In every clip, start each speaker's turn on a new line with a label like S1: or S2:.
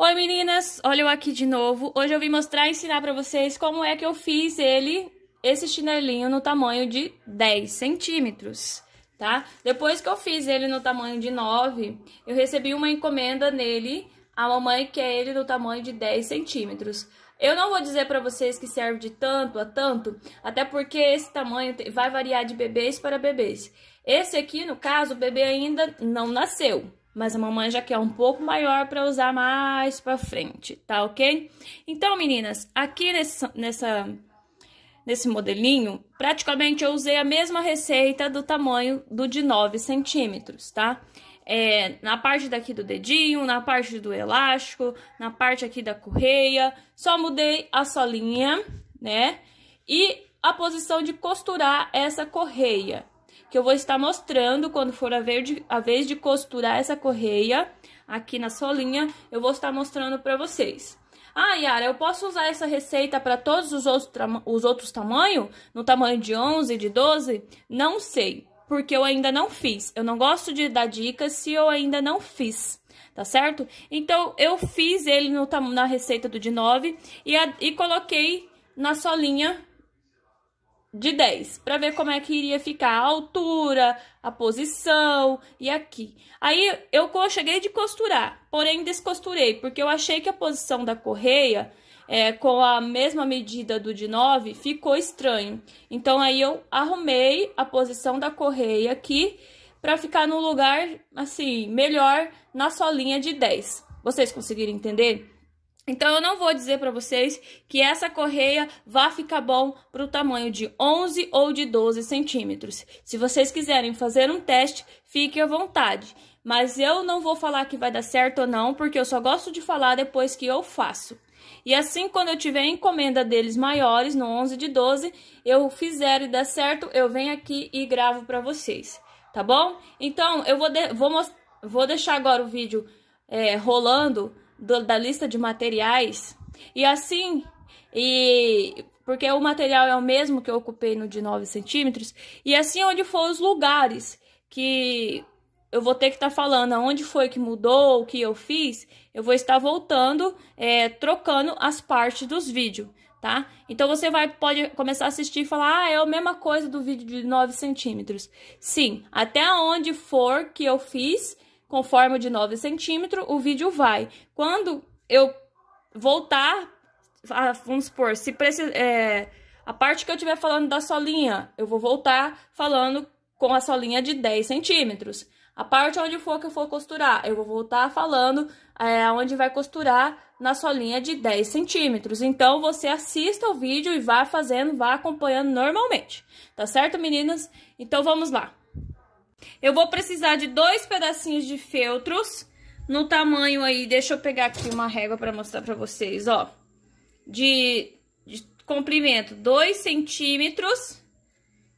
S1: Oi meninas, olha eu aqui de novo. Hoje eu vim mostrar e ensinar pra vocês como é que eu fiz ele, esse chinelinho, no tamanho de 10 centímetros tá? Depois que eu fiz ele no tamanho de 9, eu recebi uma encomenda nele, a mamãe quer ele no tamanho de 10 centímetros. Eu não vou dizer para vocês que serve de tanto a tanto, até porque esse tamanho vai variar de bebês para bebês. Esse aqui, no caso, o bebê ainda não nasceu, mas a mamãe já quer um pouco maior para usar mais para frente, tá ok? Então, meninas, aqui nesse, nessa nesse modelinho, praticamente eu usei a mesma receita do tamanho do de 9 centímetros, tá? É, na parte daqui do dedinho, na parte do elástico, na parte aqui da correia, só mudei a solinha, né? E a posição de costurar essa correia, que eu vou estar mostrando quando for a, verde, a vez de costurar essa correia aqui na solinha, eu vou estar mostrando para vocês. Ah, Yara, eu posso usar essa receita para todos os outros, os outros tamanhos? No tamanho de 11, de 12? Não sei, porque eu ainda não fiz. Eu não gosto de dar dicas se eu ainda não fiz tá certo? Então, eu fiz ele no, na receita do de 9 e, a, e coloquei na solinha de 10, para ver como é que iria ficar a altura, a posição e aqui. Aí eu cheguei de costurar, porém descosturei, porque eu achei que a posição da correia é, com a mesma medida do de 9 ficou estranho. Então aí eu arrumei a posição da correia aqui para ficar no lugar assim, melhor na solinha de 10. Vocês conseguiram entender? Então eu não vou dizer para vocês que essa correia vai ficar bom para o tamanho de 11 ou de 12 centímetros. Se vocês quiserem fazer um teste, fique à vontade. Mas eu não vou falar que vai dar certo ou não, porque eu só gosto de falar depois que eu faço. E assim, quando eu tiver encomenda deles maiores, no 11 de 12, eu fizer e dar certo, eu venho aqui e gravo para vocês, tá bom? Então, eu vou, de vou, vou deixar agora o vídeo é, rolando do, da lista de materiais. E assim, e porque o material é o mesmo que eu ocupei no de 9 centímetros, e assim é onde foram os lugares que eu vou ter que estar tá falando aonde foi que mudou, o que eu fiz, eu vou estar voltando, é, trocando as partes dos vídeos, tá? Então você vai pode começar a assistir e falar, ah, é a mesma coisa do vídeo de 9 centímetros. Sim, até onde for que eu fiz, conforme o de 9 centímetros, o vídeo vai. Quando eu voltar, vamos supor, se precisa, é, a parte que eu estiver falando da solinha, eu vou voltar falando com a solinha de 10 centímetros. A parte onde for que eu for costurar, eu vou voltar falando é, onde vai costurar na solinha de 10 centímetros. Então, você assista o vídeo e vá fazendo, vá acompanhando normalmente. Tá certo, meninas? Então, vamos lá. Eu vou precisar de dois pedacinhos de feltros no tamanho aí, deixa eu pegar aqui uma régua para mostrar para vocês, ó. De, de comprimento 2 centímetros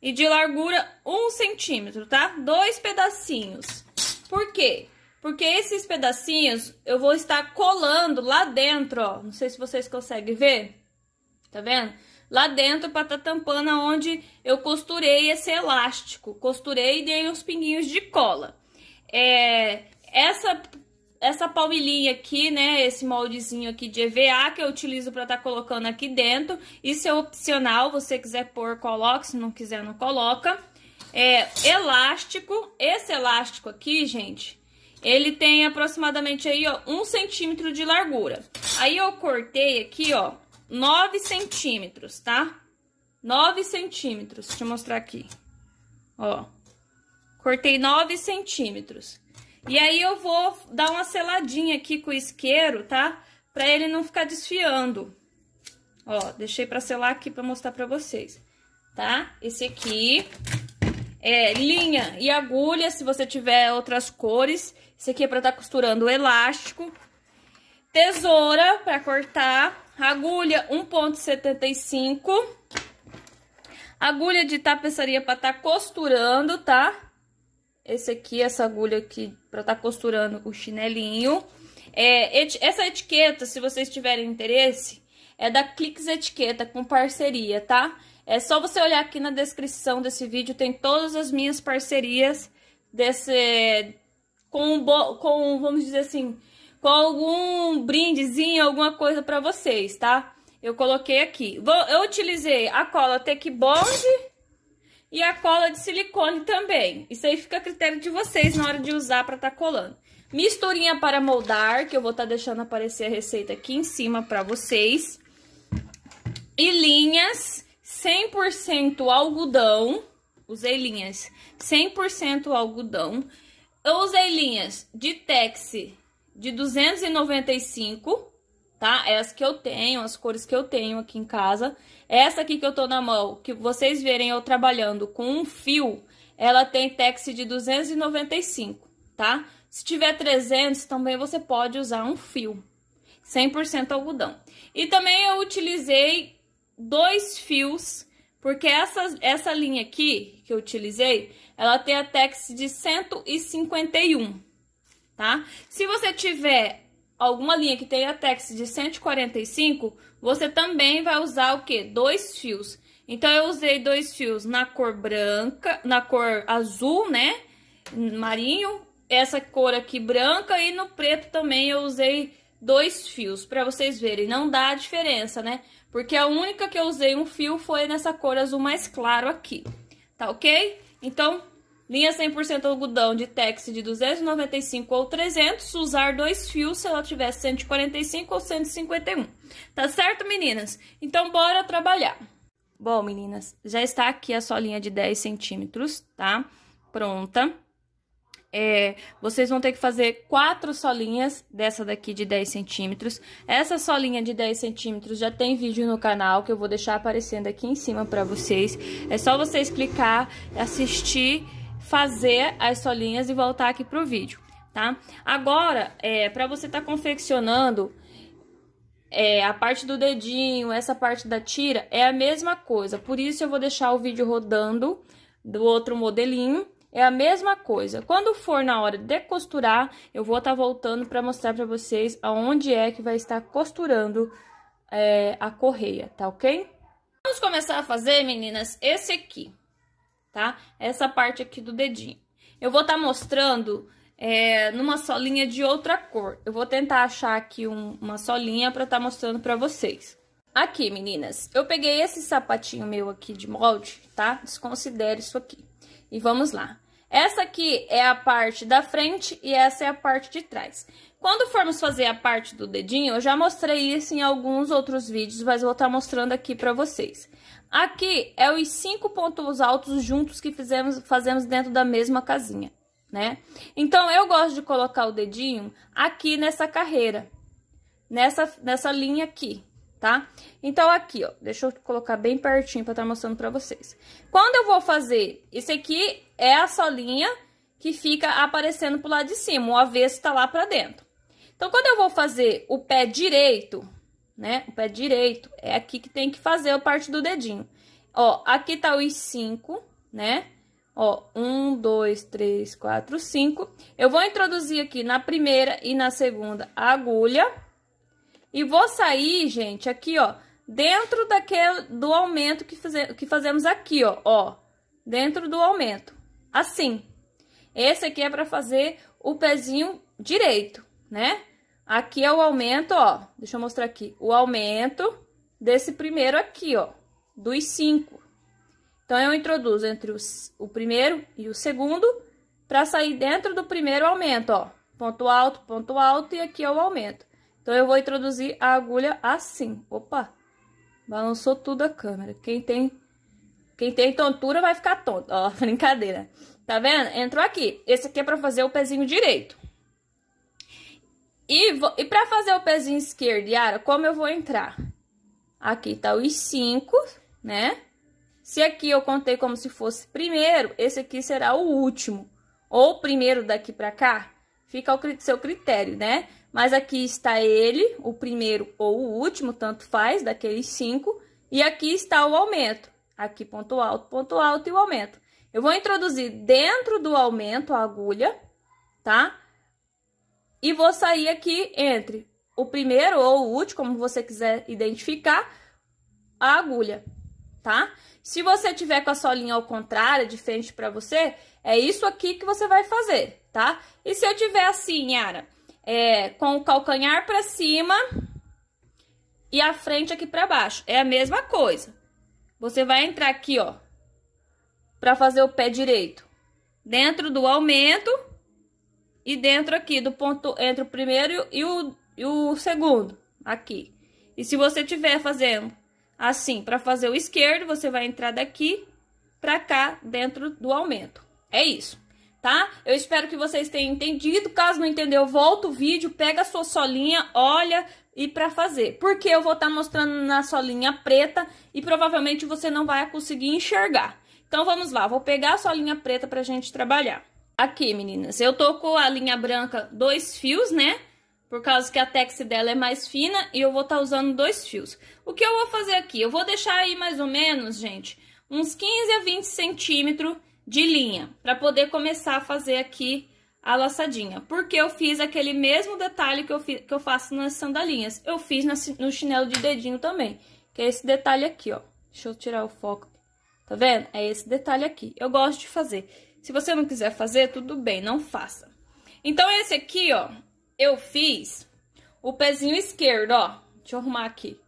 S1: e de largura 1 um centímetro, tá? Dois pedacinhos. Por quê? Porque esses pedacinhos eu vou estar colando lá dentro, ó. Não sei se vocês conseguem ver. Tá vendo? lá dentro para tá tampando onde eu costurei esse elástico. Costurei e dei uns pinguinhos de cola. É, essa essa palmilhinha aqui, né, esse moldezinho aqui de EVA que eu utilizo para estar tá colocando aqui dentro. Isso é opcional, você quiser pôr, coloca, se não quiser não coloca. É, elástico, esse elástico aqui, gente, ele tem aproximadamente aí, ó, um centímetro de largura. Aí eu cortei aqui, ó, 9 centímetros, tá? 9 centímetros, deixa eu mostrar aqui. Ó, cortei 9 centímetros. E aí eu vou dar uma seladinha aqui com o isqueiro, tá? Pra ele não ficar desfiando. Ó, deixei pra selar aqui pra mostrar pra vocês, tá? Esse aqui é linha e agulha, se você tiver outras cores. Esse aqui é pra estar tá costurando o elástico. Tesoura pra cortar Agulha 1.75. Agulha de tapeçaria para estar tá costurando, tá? Esse aqui, essa agulha aqui para estar tá costurando o chinelinho. É, et essa etiqueta, se vocês tiverem interesse, é da Clix Etiqueta com parceria, tá? É só você olhar aqui na descrição desse vídeo, tem todas as minhas parcerias desse com, com vamos dizer assim, com algum brindezinho, alguma coisa para vocês, tá? Eu coloquei aqui. Vou, eu utilizei a cola Tech Bond e a cola de silicone também. Isso aí fica a critério de vocês na hora de usar para tá colando. Misturinha para moldar, que eu vou estar tá deixando aparecer a receita aqui em cima para vocês. E linhas 100% algodão. Usei linhas 100% algodão. Eu usei linhas de texi de 295, tá? Essas é que eu tenho, as cores que eu tenho aqui em casa. Essa aqui que eu tô na mão, que vocês verem eu trabalhando com um fio, ela tem tex de 295, tá? Se tiver 300, também você pode usar um fio, 100% algodão. E também eu utilizei dois fios, porque essa, essa linha aqui que eu utilizei, ela tem a tex de 151, tá? Se você tiver alguma linha que tenha tex de 145, você também vai usar o que? Dois fios. Então, eu usei dois fios na cor branca, na cor azul, né? Marinho. Essa cor aqui branca e no preto também eu usei dois fios, para vocês verem. Não dá diferença, né? Porque a única que eu usei um fio foi nessa cor azul mais claro aqui, tá ok? Então, Linha 100% algodão de tex de 295 ou 300, usar dois fios se ela tiver 145 ou 151. Tá certo, meninas? Então, bora trabalhar. Bom, meninas, já está aqui a solinha de 10 centímetros, tá? Pronta. É, vocês vão ter que fazer quatro solinhas dessa daqui de 10 centímetros. Essa solinha de 10 centímetros já tem vídeo no canal que eu vou deixar aparecendo aqui em cima pra vocês. É só vocês clicar, assistir fazer as solinhas e voltar aqui pro vídeo, tá? Agora, é, pra você tá confeccionando é, a parte do dedinho, essa parte da tira, é a mesma coisa. Por isso, eu vou deixar o vídeo rodando do outro modelinho. É a mesma coisa. Quando for na hora de costurar, eu vou estar tá voltando para mostrar para vocês aonde é que vai estar costurando é, a correia, tá ok? Vamos começar a fazer, meninas, esse aqui tá? Essa parte aqui do dedinho. Eu vou estar tá mostrando é, numa solinha de outra cor. Eu vou tentar achar aqui um, uma solinha para estar tá mostrando para vocês. Aqui, meninas, eu peguei esse sapatinho meu aqui de molde, tá? Desconsidere isso aqui. E vamos lá. Essa aqui é a parte da frente e essa é a parte de trás. Quando formos fazer a parte do dedinho, eu já mostrei isso em alguns outros vídeos, mas vou estar tá mostrando aqui para vocês. Aqui é os cinco pontos altos juntos que fizemos, fazemos dentro da mesma casinha, né? Então, eu gosto de colocar o dedinho aqui nessa carreira, nessa, nessa linha aqui, tá? Então, aqui, ó, deixa eu colocar bem pertinho pra estar tá mostrando pra vocês. Quando eu vou fazer, isso aqui é a solinha que fica aparecendo pro lado de cima, o avesso tá lá pra dentro. Então, quando eu vou fazer o pé direito, né? O pé direito. É aqui que tem que fazer a parte do dedinho. Ó, aqui tá os cinco, né? Ó, um, dois, três, quatro, cinco. Eu vou introduzir aqui na primeira e na segunda agulha. E vou sair, gente, aqui, ó, dentro daquele, do aumento que, faze, que fazemos aqui, ó, ó. Dentro do aumento. Assim. Esse aqui é pra fazer o pezinho direito, né? Aqui é o aumento, ó, deixa eu mostrar aqui, o aumento desse primeiro aqui, ó, dos cinco. Então, eu introduzo entre os, o primeiro e o segundo para sair dentro do primeiro aumento, ó. Ponto alto, ponto alto e aqui é o aumento. Então, eu vou introduzir a agulha assim. Opa, balançou tudo a câmera. Quem tem, quem tem tontura vai ficar tonto. Ó, brincadeira. Tá vendo? Entrou aqui. Esse aqui é para fazer o pezinho direito. E, e pra fazer o pezinho esquerdo, Yara, como eu vou entrar? Aqui tá os cinco, né? Se aqui eu contei como se fosse primeiro, esse aqui será o último. Ou primeiro daqui pra cá, fica ao seu critério, né? Mas aqui está ele, o primeiro ou o último, tanto faz, daqueles cinco. E aqui está o aumento. Aqui ponto alto, ponto alto e o aumento. Eu vou introduzir dentro do aumento a agulha, tá? E vou sair aqui entre o primeiro ou o último, como você quiser identificar, a agulha, tá? Se você tiver com a solinha ao contrário, de frente para você, é isso aqui que você vai fazer, tá? E se eu tiver assim, Yara, é, com o calcanhar para cima e a frente aqui para baixo, é a mesma coisa. Você vai entrar aqui, ó, para fazer o pé direito. Dentro do aumento, e dentro aqui do ponto entre o primeiro e o, e o segundo, aqui. E se você tiver fazendo assim, para fazer o esquerdo, você vai entrar daqui para cá dentro do aumento. É isso, tá? Eu espero que vocês tenham entendido. Caso não entendeu, volta o vídeo, pega a sua solinha, olha e para fazer. Porque eu vou estar tá mostrando na solinha preta e provavelmente você não vai conseguir enxergar. Então vamos lá, vou pegar a solinha preta para a gente trabalhar. Aqui, meninas, eu tô com a linha branca dois fios, né? Por causa que a tex dela é mais fina e eu vou estar tá usando dois fios. O que eu vou fazer aqui? Eu vou deixar aí mais ou menos, gente, uns 15 a 20 centímetros de linha, para poder começar a fazer aqui a laçadinha. Porque eu fiz aquele mesmo detalhe que eu, que eu faço nas sandalinhas. Eu fiz na, no chinelo de dedinho também, que é esse detalhe aqui, ó. Deixa eu tirar o foco. Tá vendo? É esse detalhe aqui. Eu gosto de fazer. Se você não quiser fazer, tudo bem, não faça. Então, esse aqui, ó, eu fiz o pezinho esquerdo, ó. Deixa eu arrumar aqui.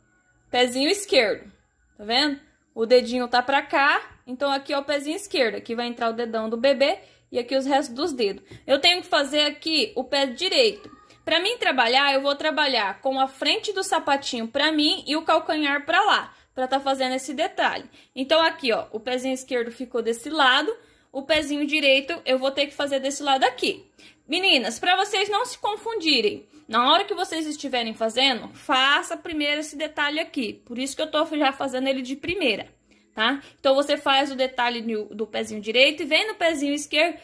S1: Pezinho esquerdo, tá vendo? O dedinho tá pra cá, então aqui é o pezinho esquerdo. Aqui vai entrar o dedão do bebê e aqui os restos dos dedos. Eu tenho que fazer aqui o pé direito. Pra mim trabalhar, eu vou trabalhar com a frente do sapatinho pra mim e o calcanhar pra lá, pra tá fazendo esse detalhe. Então, aqui, ó, o pezinho esquerdo ficou desse lado, o pezinho direito eu vou ter que fazer desse lado aqui. Meninas, para vocês não se confundirem, na hora que vocês estiverem fazendo, faça primeiro esse detalhe aqui. Por isso que eu tô já fazendo ele de primeira, tá? Então, você faz o detalhe do pezinho direito e vem no pezinho esquerdo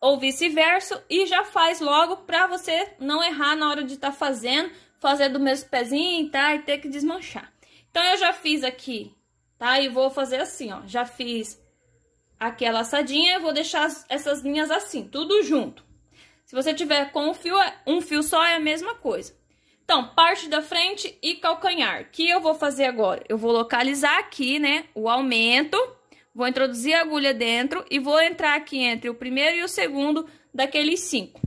S1: ou vice-versa e já faz logo para você não errar na hora de estar tá fazendo, fazer do mesmo pezinho, tá? E ter que desmanchar. Então, eu já fiz aqui, tá? E vou fazer assim, ó. Já fiz aqui a laçadinha, eu vou deixar essas linhas assim, tudo junto. Se você tiver com um fio, é, um fio só é a mesma coisa. Então, parte da frente e calcanhar. O que eu vou fazer agora? Eu vou localizar aqui, né, o aumento, vou introduzir a agulha dentro e vou entrar aqui entre o primeiro e o segundo daqueles cinco,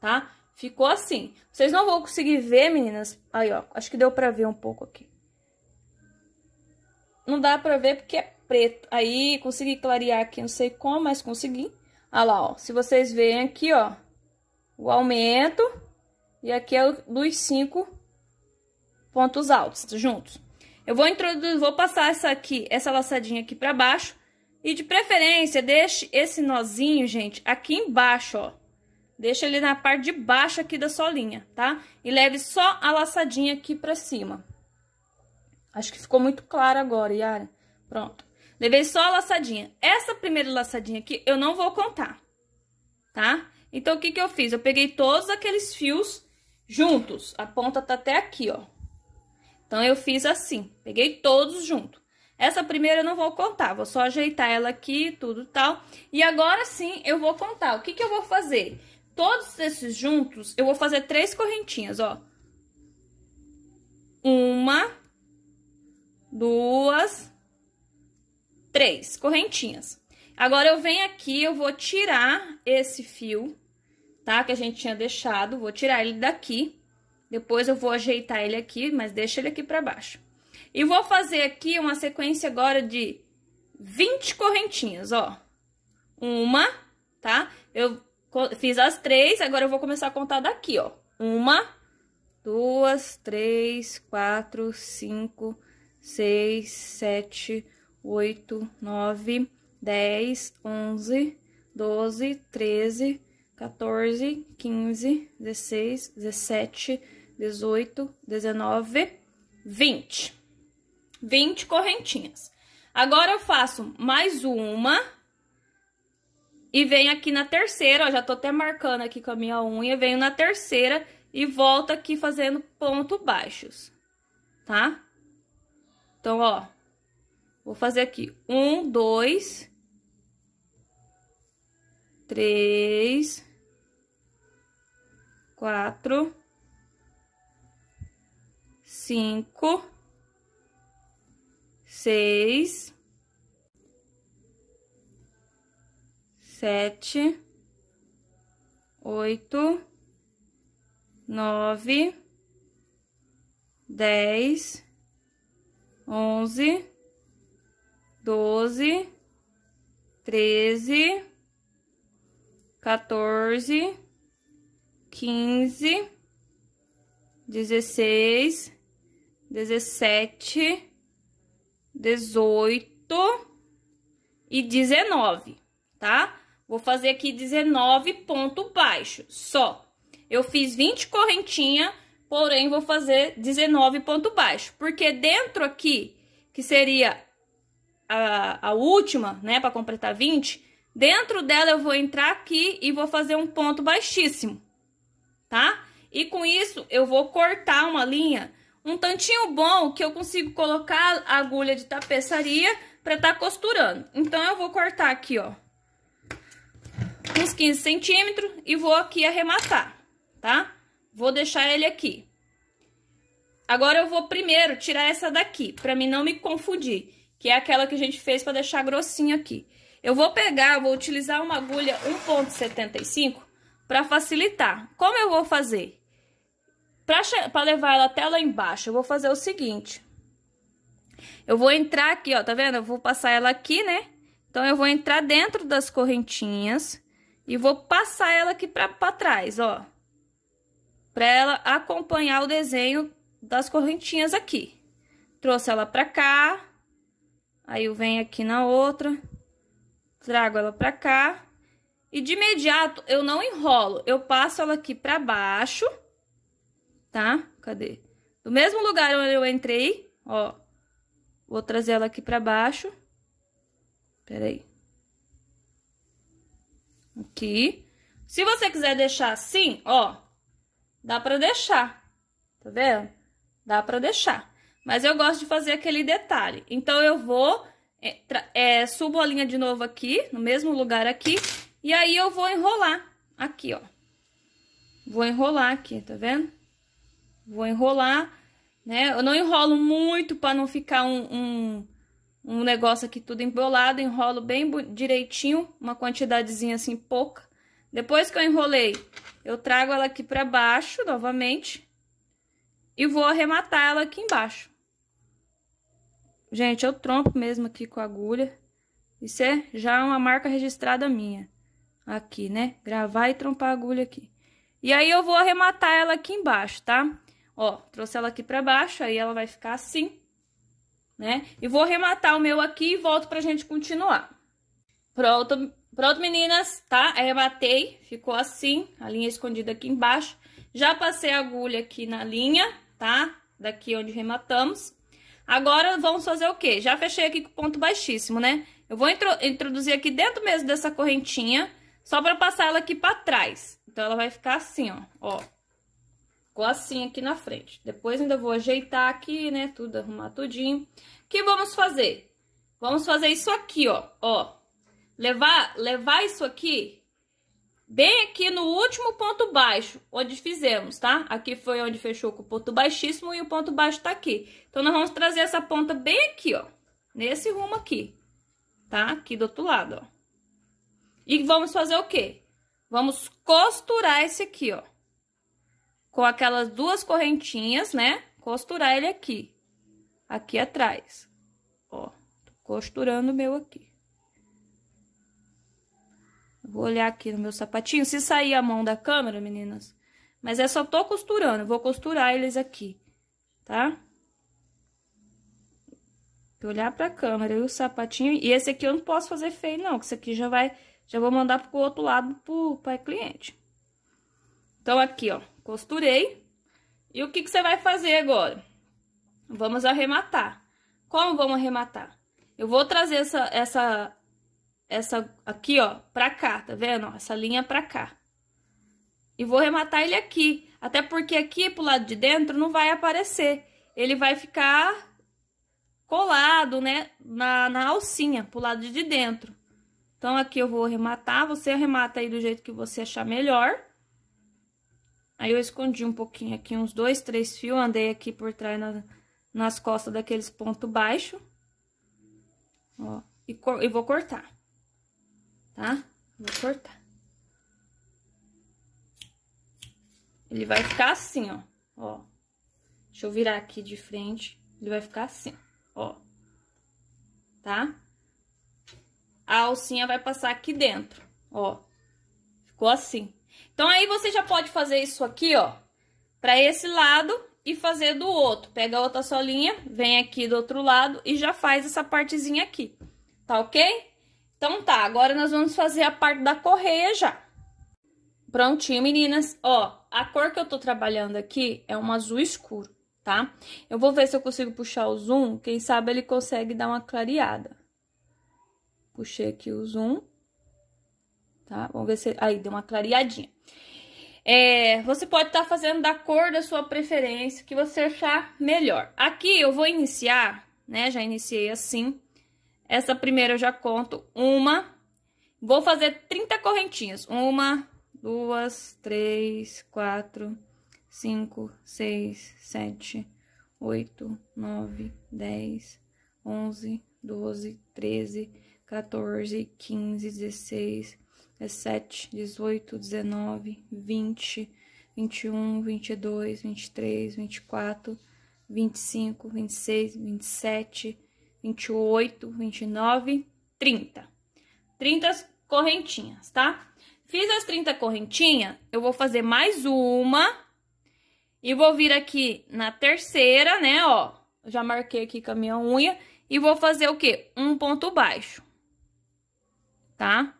S1: tá? Ficou assim. Vocês não vão conseguir ver, meninas. Aí, ó, acho que deu pra ver um pouco aqui. Não dá pra ver porque é preto. Aí, consegui clarear aqui, não sei como, mas consegui. Olha ah lá, ó. Se vocês verem aqui, ó, o aumento. E aqui é o dos cinco pontos altos juntos. Eu vou introduzir, vou passar essa aqui, essa laçadinha aqui pra baixo. E de preferência, deixe esse nozinho, gente, aqui embaixo, ó. Deixa ele na parte de baixo aqui da solinha, tá? E leve só a laçadinha aqui pra cima. Acho que ficou muito claro agora, Yara. Pronto. Levei só a laçadinha. Essa primeira laçadinha aqui eu não vou contar, tá? Então, o que que eu fiz? Eu peguei todos aqueles fios juntos. A ponta tá até aqui, ó. Então, eu fiz assim. Peguei todos juntos. Essa primeira eu não vou contar, vou só ajeitar ela aqui, tudo tal. E agora sim eu vou contar. O que que eu vou fazer? Todos esses juntos, eu vou fazer três correntinhas, ó. Uma, duas, três correntinhas. Agora, eu venho aqui, eu vou tirar esse fio, tá? Que a gente tinha deixado, vou tirar ele daqui. Depois eu vou ajeitar ele aqui, mas deixa ele aqui pra baixo. E vou fazer aqui uma sequência agora de 20 correntinhas, ó. Uma, tá? Eu fiz as três, agora eu vou começar a contar daqui, ó. Uma, duas, três, quatro, cinco, seis, sete, 8, 9, 10, 11, 12, 13, 14, 15, 16, 17, 18, 19, 20. 20 correntinhas. Agora, eu faço mais uma e venho aqui na terceira, ó, já tô até marcando aqui com a minha unha, venho na terceira e volto aqui fazendo ponto baixos, tá? Então, ó, Vou fazer aqui um, dois, três, quatro, cinco, seis, sete, oito, nove, dez, onze doze, treze, quatorze, quinze, dezesseis, dezessete, dezoito e dezenove, tá? Vou fazer aqui 19 ponto baixo, só. Eu fiz 20 correntinha, porém, vou fazer 19 ponto baixo. Porque dentro aqui, que seria a, a última, né, para completar 20, dentro dela eu vou entrar aqui e vou fazer um ponto baixíssimo, tá? E com isso eu vou cortar uma linha um tantinho bom que eu consigo colocar a agulha de tapeçaria para estar tá costurando. Então eu vou cortar aqui, ó, uns 15 centímetros e vou aqui arrematar, tá? Vou deixar ele aqui. Agora eu vou primeiro tirar essa daqui, para mim não me confundir que é aquela que a gente fez para deixar grossinho aqui. Eu vou pegar, vou utilizar uma agulha 1.75 para facilitar. Como eu vou fazer? Para levar ela até lá embaixo, eu vou fazer o seguinte. Eu vou entrar aqui, ó, tá vendo? Eu vou passar ela aqui, né? Então, eu vou entrar dentro das correntinhas e vou passar ela aqui para trás, ó. para ela acompanhar o desenho das correntinhas aqui. Trouxe ela para cá, Aí eu venho aqui na outra, trago ela pra cá. E de imediato, eu não enrolo, eu passo ela aqui pra baixo, tá? Cadê? Do mesmo lugar onde eu entrei, ó. Vou trazer ela aqui pra baixo. Peraí. Aqui. Se você quiser deixar assim, ó, dá pra deixar, tá vendo? Dá pra deixar. Mas eu gosto de fazer aquele detalhe. Então, eu vou, é, é, subo a linha de novo aqui, no mesmo lugar aqui, e aí eu vou enrolar aqui, ó. Vou enrolar aqui, tá vendo? Vou enrolar, né? Eu não enrolo muito para não ficar um, um, um, negócio aqui tudo embolado. Enrolo bem direitinho, uma quantidadezinha assim pouca. Depois que eu enrolei, eu trago ela aqui pra baixo novamente e vou arrematar ela aqui embaixo. Gente, eu trompo mesmo aqui com a agulha. Isso é já uma marca registrada minha. Aqui, né? Gravar e trompar a agulha aqui. E aí, eu vou arrematar ela aqui embaixo, tá? Ó, trouxe ela aqui pra baixo, aí ela vai ficar assim, né? E vou arrematar o meu aqui e volto pra gente continuar. Pronto, pronto, meninas, tá? Arrematei, ficou assim, a linha escondida aqui embaixo. Já passei a agulha aqui na linha, tá? Daqui onde rematamos. Agora vamos fazer o quê? Já fechei aqui com ponto baixíssimo, né? Eu vou introduzir aqui dentro mesmo dessa correntinha, só para passar ela aqui para trás. Então, ela vai ficar assim, ó, ó. Ficou assim aqui na frente. Depois ainda vou ajeitar aqui, né, tudo, arrumar tudinho. O que vamos fazer? Vamos fazer isso aqui, ó, ó. Levar, levar isso aqui bem aqui no último ponto baixo, onde fizemos, tá? Aqui foi onde fechou com o ponto baixíssimo e o ponto baixo tá aqui. Então, nós vamos trazer essa ponta bem aqui, ó, nesse rumo aqui, tá? Aqui do outro lado, ó. E vamos fazer o quê? Vamos costurar esse aqui, ó. Com aquelas duas correntinhas, né? Costurar ele aqui. Aqui atrás. Ó, tô costurando o meu aqui. Vou olhar aqui no meu sapatinho. Se sair a mão da câmera, meninas. Mas é só tô costurando. Vou costurar eles aqui, tá? Vou olhar pra câmera e o sapatinho. E esse aqui eu não posso fazer feio, não. Que esse aqui já vai... Já vou mandar pro outro lado pro pai cliente. Então, aqui, ó. Costurei. E o que que você vai fazer agora? Vamos arrematar. Como vamos arrematar? Eu vou trazer essa, essa essa aqui, ó, pra cá, tá vendo? essa linha pra cá. E vou rematar ele aqui, até porque aqui pro lado de dentro não vai aparecer. Ele vai ficar colado, né, na, na alcinha, pro lado de dentro. Então, aqui eu vou arrematar, você arremata aí do jeito que você achar melhor. Aí, eu escondi um pouquinho aqui, uns dois, três fios, andei aqui por trás na, nas costas daqueles pontos baixos. Ó, e, e vou cortar tá? Vou cortar. Ele vai ficar assim, ó, ó. Deixa eu virar aqui de frente, ele vai ficar assim, ó, tá? A alcinha vai passar aqui dentro, ó. Ficou assim. Então, aí você já pode fazer isso aqui, ó, pra esse lado e fazer do outro. Pega a outra solinha, vem aqui do outro lado e já faz essa partezinha aqui, tá ok? Então tá, agora nós vamos fazer a parte da correia já. Prontinho, meninas. Ó, a cor que eu tô trabalhando aqui é um azul escuro, tá? Eu vou ver se eu consigo puxar o zoom, quem sabe ele consegue dar uma clareada. Puxei aqui o zoom, tá? Vamos ver se... Aí, deu uma clareadinha. É, você pode estar tá fazendo da cor da sua preferência, que você achar melhor. Aqui eu vou iniciar, né? Já iniciei assim, essa primeira eu já conto uma. Vou fazer 30 correntinhas. Uma, duas, três, quatro, cinco, seis, sete, oito, nove, dez, onze, doze, treze, quatorze, quinze, dezesseis, dezessete, dezoito, dezenove, vinte, vinte e um, vinte e dois, vinte e três, vinte e quatro, vinte e cinco, vinte e seis, vinte e sete. 28, 29, 30. 30 correntinhas, tá? Fiz as 30 correntinhas, eu vou fazer mais uma. E vou vir aqui na terceira, né, ó. Já marquei aqui com a minha unha. E vou fazer o quê? Um ponto baixo. Tá?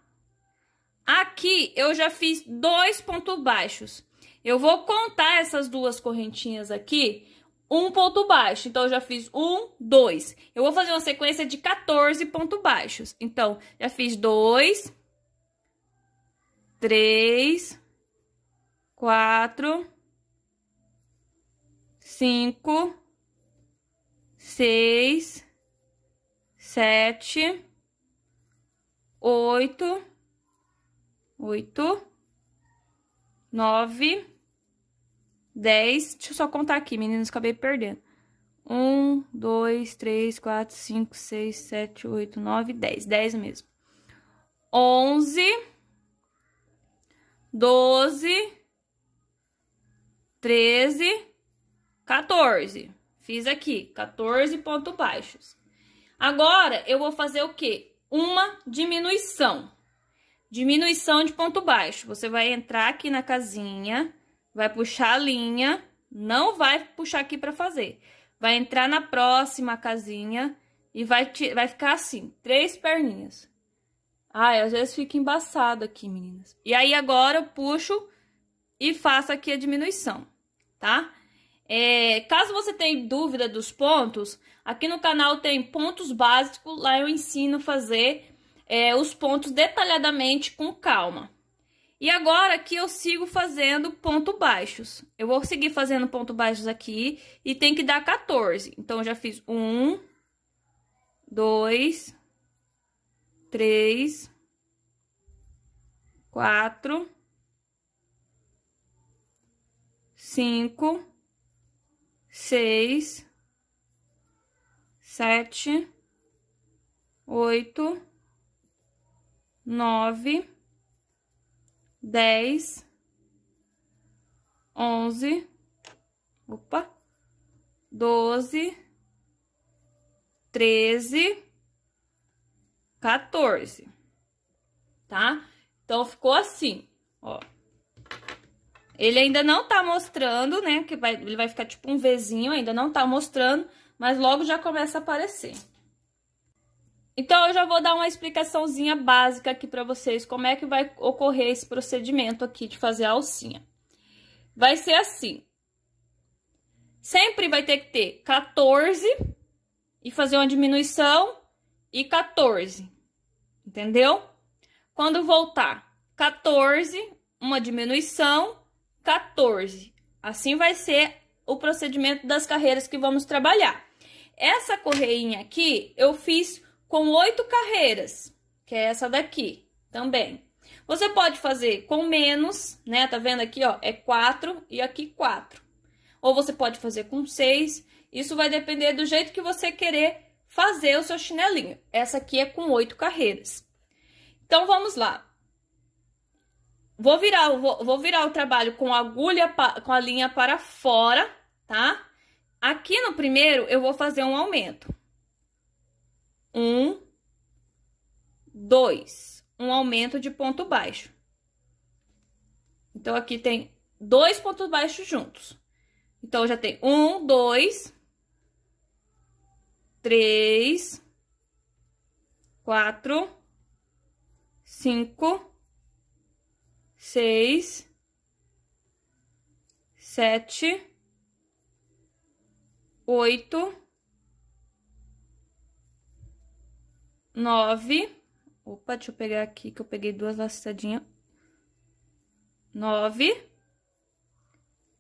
S1: Aqui, eu já fiz dois pontos baixos. Eu vou contar essas duas correntinhas aqui um ponto baixo. Então, eu já fiz um, dois. Eu vou fazer uma sequência de 14 pontos baixos. Então, já fiz dois, três, quatro, cinco, seis, sete, oito, oito, nove, 10. Deixa eu só contar aqui, meninos, acabei perdendo. 1, 2, 3, 4, 5, 6, 7, 8, 9, 10. 10 mesmo. 11, 12, 13, 14. Fiz aqui, 14 pontos baixos. Agora, eu vou fazer o quê? Uma diminuição. Diminuição de ponto baixo. Você vai entrar aqui na casinha vai puxar a linha, não vai puxar aqui para fazer. Vai entrar na próxima casinha e vai, vai ficar assim, três perninhas. Ai, às vezes fica embaçado aqui, meninas. E aí, agora eu puxo e faço aqui a diminuição, tá? É, caso você tenha dúvida dos pontos, aqui no canal tem pontos básicos, lá eu ensino fazer é, os pontos detalhadamente com calma. E agora aqui eu sigo fazendo ponto baixos. Eu vou seguir fazendo ponto baixos aqui e tem que dar 14. Então, já fiz um, dois, três, quatro, cinco, seis, sete, oito, nove dez, onze, opa, doze, treze, 14, tá? Então, ficou assim, ó. Ele ainda não tá mostrando, né? Que vai, ele vai ficar tipo um Vzinho, ainda não tá mostrando, mas logo já começa a aparecer. Então, eu já vou dar uma explicaçãozinha básica aqui para vocês, como é que vai ocorrer esse procedimento aqui de fazer a alcinha. Vai ser assim. Sempre vai ter que ter 14 e fazer uma diminuição e 14, entendeu? Quando voltar 14, uma diminuição, 14. Assim vai ser o procedimento das carreiras que vamos trabalhar. Essa correinha aqui, eu fiz com oito carreiras, que é essa daqui também. Você pode fazer com menos, né? Tá vendo aqui, ó, é quatro e aqui quatro. Ou você pode fazer com seis. Isso vai depender do jeito que você querer fazer o seu chinelinho. Essa aqui é com oito carreiras. Então, vamos lá. Vou virar, vou, vou virar o trabalho com a agulha, com a linha para fora, tá? Aqui no primeiro, eu vou fazer um aumento um, dois, um aumento de ponto baixo. Então, aqui tem dois pontos baixos juntos. Então, já tem um, dois, três, quatro, cinco, seis, sete, oito, nove. Opa, deixa eu pegar aqui que eu peguei duas laçadinhas. Nove.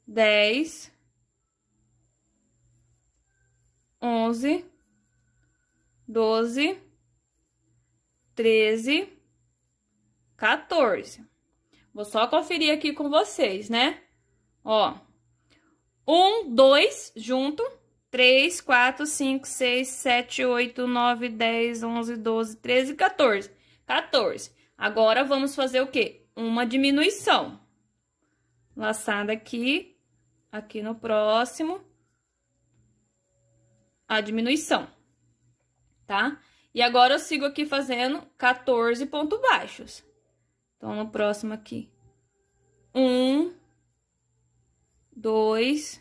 S1: Dez. Onze. Doze. Treze. Quatorze. Vou só conferir aqui com vocês, né? Ó. Um, dois, junto 3, 4, 5, 6, 7, 8, 9, 10, 11, 12, 13, 14. 14. Agora, vamos fazer o quê? Uma diminuição. Laçada aqui, aqui no próximo, a diminuição, tá? E agora, eu sigo aqui fazendo 14 pontos baixos. Então, no próximo aqui, um, dois,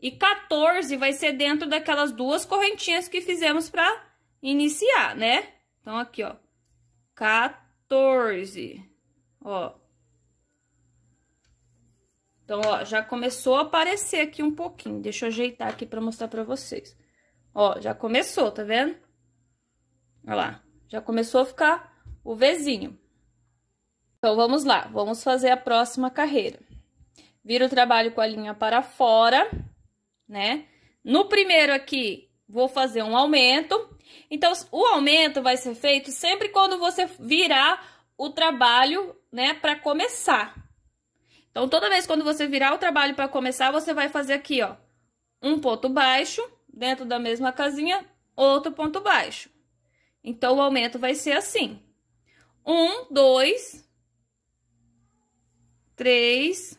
S1: e 14 vai ser dentro daquelas duas correntinhas que fizemos para iniciar, né? Então, aqui, ó. 14. Ó. Então, ó, já começou a aparecer aqui um pouquinho. Deixa eu ajeitar aqui para mostrar para vocês. Ó, já começou, tá vendo? Olha lá. Já começou a ficar o Vzinho. Então, vamos lá. Vamos fazer a próxima carreira. Vira o trabalho com a linha para fora né? No primeiro aqui, vou fazer um aumento. Então, o aumento vai ser feito sempre quando você virar o trabalho, né, para começar. Então, toda vez quando você virar o trabalho para começar, você vai fazer aqui, ó, um ponto baixo dentro da mesma casinha, outro ponto baixo. Então, o aumento vai ser assim. Um, dois, três,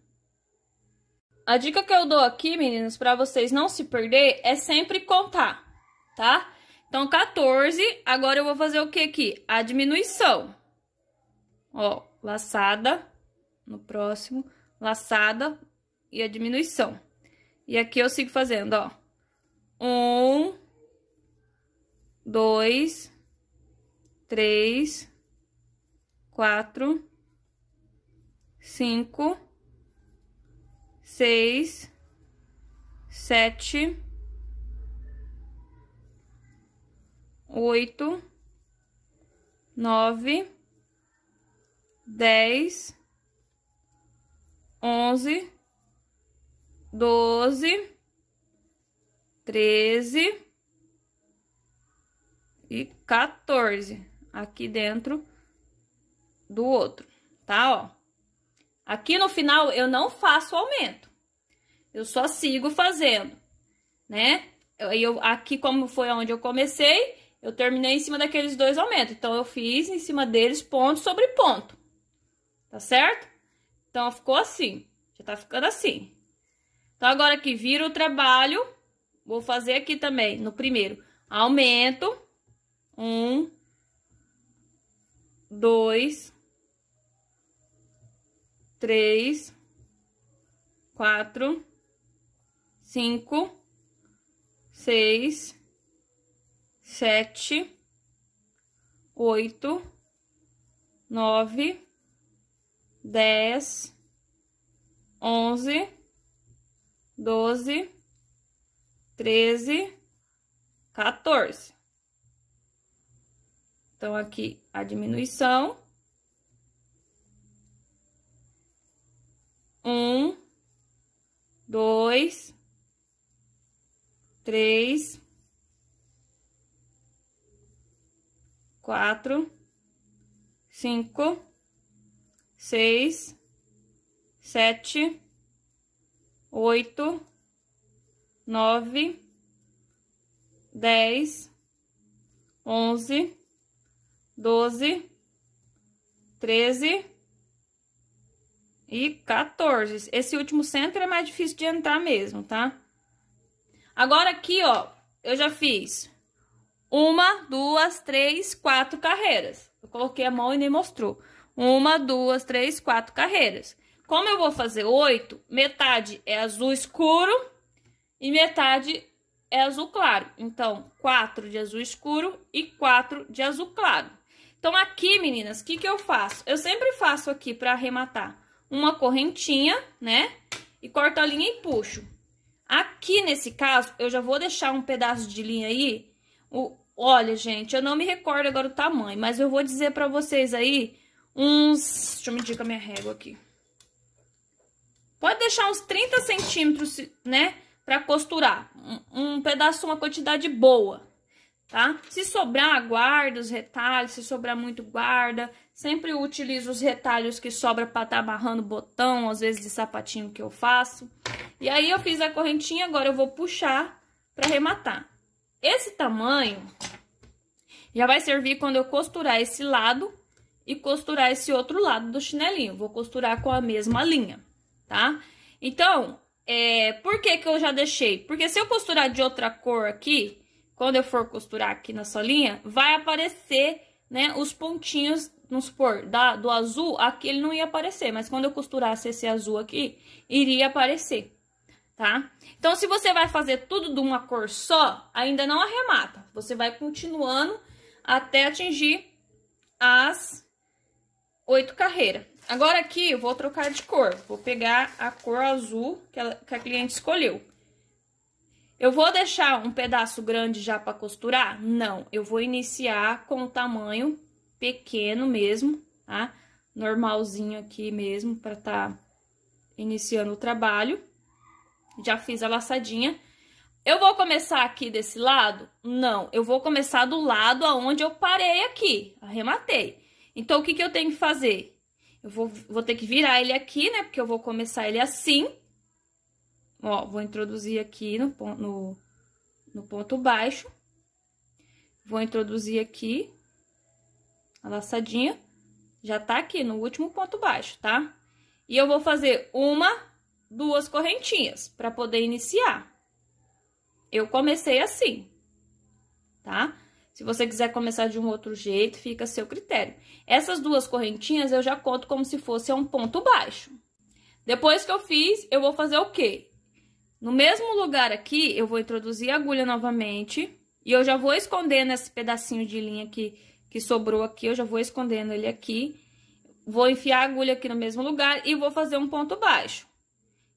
S1: A dica que eu dou aqui, meninas, para vocês não se perder, é sempre contar, tá? Então, 14, agora eu vou fazer o que aqui? A diminuição. Ó, laçada, no próximo, laçada e a diminuição. E aqui eu sigo fazendo, ó. Um, dois, três, quatro, cinco seis, sete, oito, nove, dez, onze, doze, treze e quatorze aqui dentro do outro, tá? Ó, aqui no final eu não faço aumento. Eu só sigo fazendo, né? Eu, aqui, como foi onde eu comecei, eu terminei em cima daqueles dois aumentos. Então, eu fiz em cima deles ponto sobre ponto. Tá certo? Então, ficou assim. Já tá ficando assim. Então, agora que vira o trabalho, vou fazer aqui também, no primeiro. Aumento. Um. Dois. Três. Quatro cinco, seis, sete, oito, nove, dez, onze, doze, treze, quatorze. Então, aqui a diminuição. Um, dois, três, quatro, cinco, seis, sete, oito, nove, dez, onze, doze, treze e 14. Esse último centro é mais difícil de entrar mesmo, tá? Agora aqui, ó, eu já fiz uma, duas, três, quatro carreiras. Eu coloquei a mão e nem mostrou. Uma, duas, três, quatro carreiras. Como eu vou fazer oito, metade é azul escuro e metade é azul claro. Então, quatro de azul escuro e quatro de azul claro. Então, aqui, meninas, o que, que eu faço? Eu sempre faço aqui para arrematar uma correntinha, né? E corto a linha e puxo. Aqui nesse caso, eu já vou deixar um pedaço de linha aí. O, olha, gente, eu não me recordo agora o tamanho, mas eu vou dizer pra vocês aí uns... Deixa eu medir com a minha régua aqui. Pode deixar uns 30 centímetros, né? Pra costurar. Um, um pedaço, uma quantidade boa, tá? Se sobrar, guarda os retalhos. Se sobrar muito, guarda. Sempre utilizo os retalhos que sobra pra tá amarrando botão, às vezes de sapatinho que eu faço. E aí, eu fiz a correntinha, agora eu vou puxar pra arrematar. Esse tamanho já vai servir quando eu costurar esse lado e costurar esse outro lado do chinelinho. Vou costurar com a mesma linha, tá? Então, é, por que que eu já deixei? Porque se eu costurar de outra cor aqui, quando eu for costurar aqui na solinha, vai aparecer, né, os pontinhos, vamos supor, da, do azul, aqui ele não ia aparecer, mas quando eu costurasse esse azul aqui, iria aparecer, tá? Então, se você vai fazer tudo de uma cor só, ainda não arremata. Você vai continuando até atingir as oito carreiras. Agora aqui, eu vou trocar de cor. Vou pegar a cor azul que, que a cliente escolheu. Eu vou deixar um pedaço grande já para costurar? Não, eu vou iniciar com o tamanho pequeno mesmo, tá? Normalzinho aqui mesmo, para tá iniciando o trabalho já fiz a laçadinha. Eu vou começar aqui desse lado? Não, eu vou começar do lado aonde eu parei aqui, arrematei. Então, o que, que eu tenho que fazer? Eu vou, vou ter que virar ele aqui, né? Porque eu vou começar ele assim. Ó, vou introduzir aqui no, no, no ponto baixo. Vou introduzir aqui a laçadinha. Já tá aqui no último ponto baixo, tá? E eu vou fazer uma duas correntinhas para poder iniciar. Eu comecei assim, tá? Se você quiser começar de um outro jeito, fica a seu critério. Essas duas correntinhas eu já conto como se fosse um ponto baixo. Depois que eu fiz, eu vou fazer o quê? No mesmo lugar aqui, eu vou introduzir a agulha novamente e eu já vou escondendo esse pedacinho de linha que, que sobrou aqui, eu já vou escondendo ele aqui. Vou enfiar a agulha aqui no mesmo lugar e vou fazer um ponto baixo.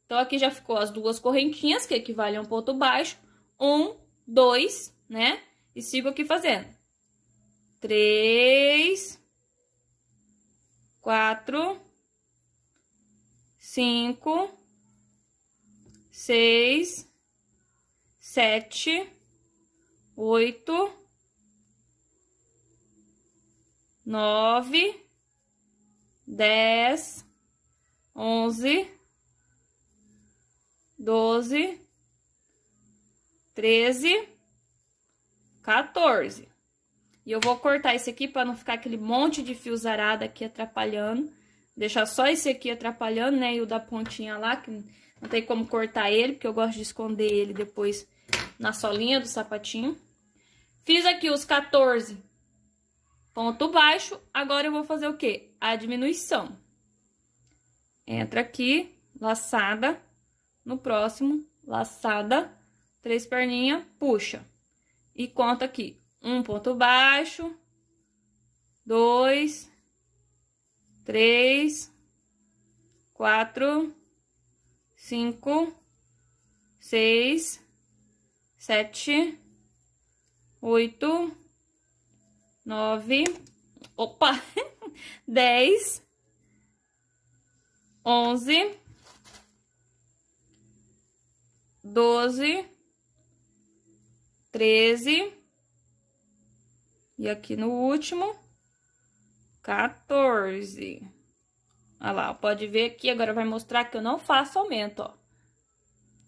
S1: Então, aqui já ficou as duas correntinhas, que equivale a um ponto baixo. Um, dois, né? E sigo aqui fazendo. Três, quatro, cinco, seis, sete, oito, nove, dez, onze, doze, treze, 14. E eu vou cortar esse aqui para não ficar aquele monte de fio zarado aqui atrapalhando. Deixar só esse aqui atrapalhando, né? E o da pontinha lá, que não tem como cortar ele, porque eu gosto de esconder ele depois na solinha do sapatinho. Fiz aqui os 14 ponto baixo. Agora eu vou fazer o quê? A diminuição. Entra aqui, laçada. No próximo, laçada, três perninhas, puxa. E conta aqui, um ponto baixo, dois, três, quatro, cinco, seis, sete, oito, nove, opa, dez, onze, doze, treze, e aqui no último, 14. Olha lá, pode ver aqui, agora vai mostrar que eu não faço aumento, ó.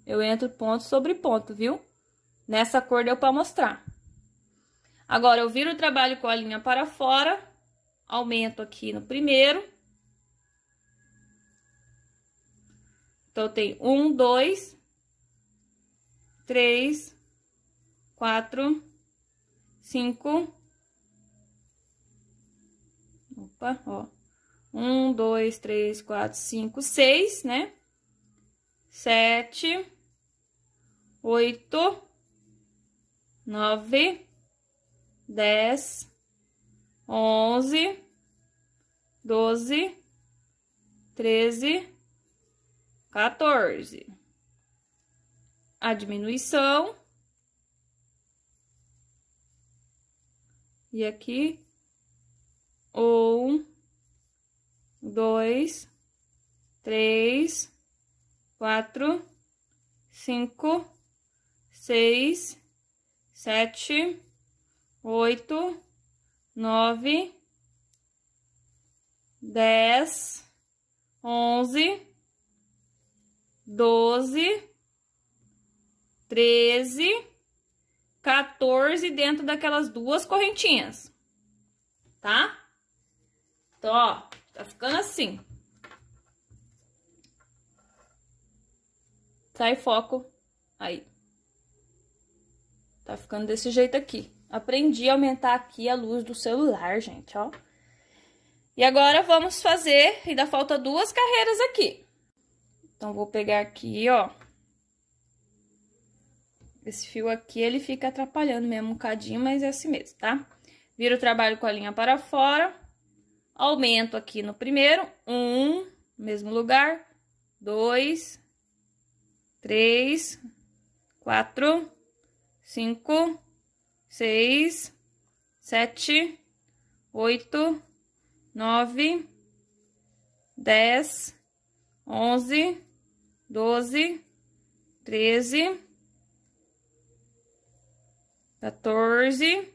S1: Eu entro ponto sobre ponto, viu? Nessa cor deu para mostrar. Agora, eu viro o trabalho com a linha para fora, aumento aqui no primeiro. Então, tem um, dois, três, quatro, cinco. Opa, ó. Um, dois, três, quatro, cinco, seis, né? Sete, oito, nove, dez, onze, doze, treze, quatorze a diminuição. E aqui, um, dois, três, quatro, cinco, seis, sete, oito, nove, dez, onze, doze, 13, 14 dentro daquelas duas correntinhas, tá? Então, ó, tá ficando assim. Sai foco. Aí. Tá ficando desse jeito aqui. Aprendi a aumentar aqui a luz do celular, gente, ó. E agora, vamos fazer... E dá falta duas carreiras aqui. Então, vou pegar aqui, ó. Esse fio aqui, ele fica atrapalhando mesmo um bocadinho, mas é assim mesmo, tá? Viro o trabalho com a linha para fora, aumento aqui no primeiro, um, mesmo lugar, dois, três, quatro, cinco, seis, sete, oito, nove, dez, onze, doze, treze, 14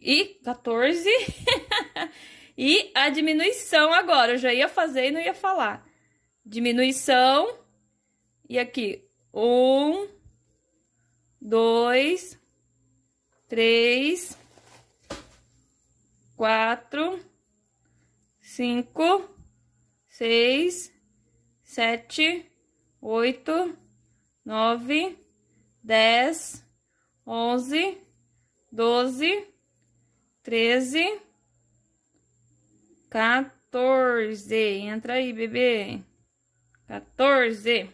S1: e 14 e a diminuição agora. Eu já ia fazer e não ia falar. Diminuição e aqui um, dois, três, quatro, cinco, seis, sete, oito, nove, dez. 11, 12, 13, 14. Entra aí, bebê. 14.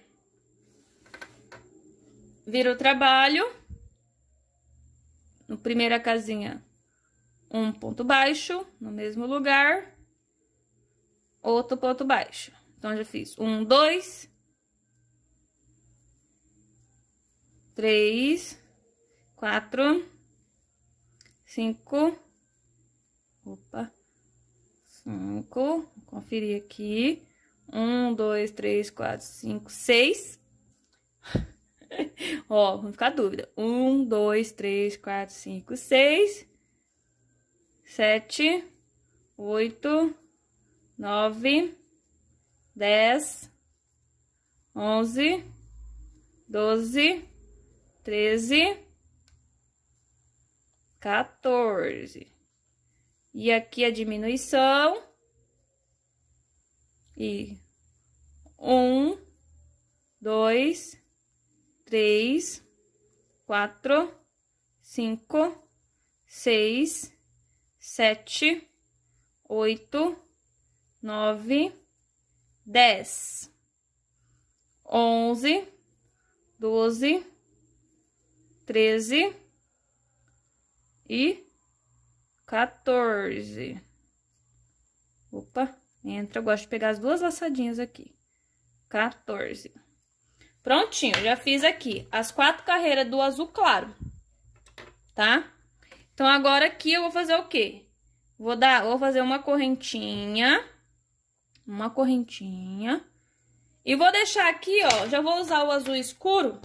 S1: Vira o trabalho. No primeira casinha, um ponto baixo, no mesmo lugar. Outro ponto baixo. Então, já fiz um, dois. Três quatro, cinco, opa, cinco, conferir aqui, um, dois, três, quatro, cinco, seis, ó, não ficar dúvida, um, dois, três, quatro, cinco, seis, sete, oito, nove, dez, onze, doze, treze, 14. E aqui a diminuição. E um, dois, três, quatro, cinco, seis, sete, oito, nove, dez, onze, doze, treze, e 14. Opa, entra. Eu gosto de pegar as duas laçadinhas aqui. 14. Prontinho, já fiz aqui as quatro carreiras do azul claro, tá? Então, agora aqui eu vou fazer o quê? Vou dar, vou fazer uma correntinha, uma correntinha, e vou deixar aqui, ó, já vou usar o azul escuro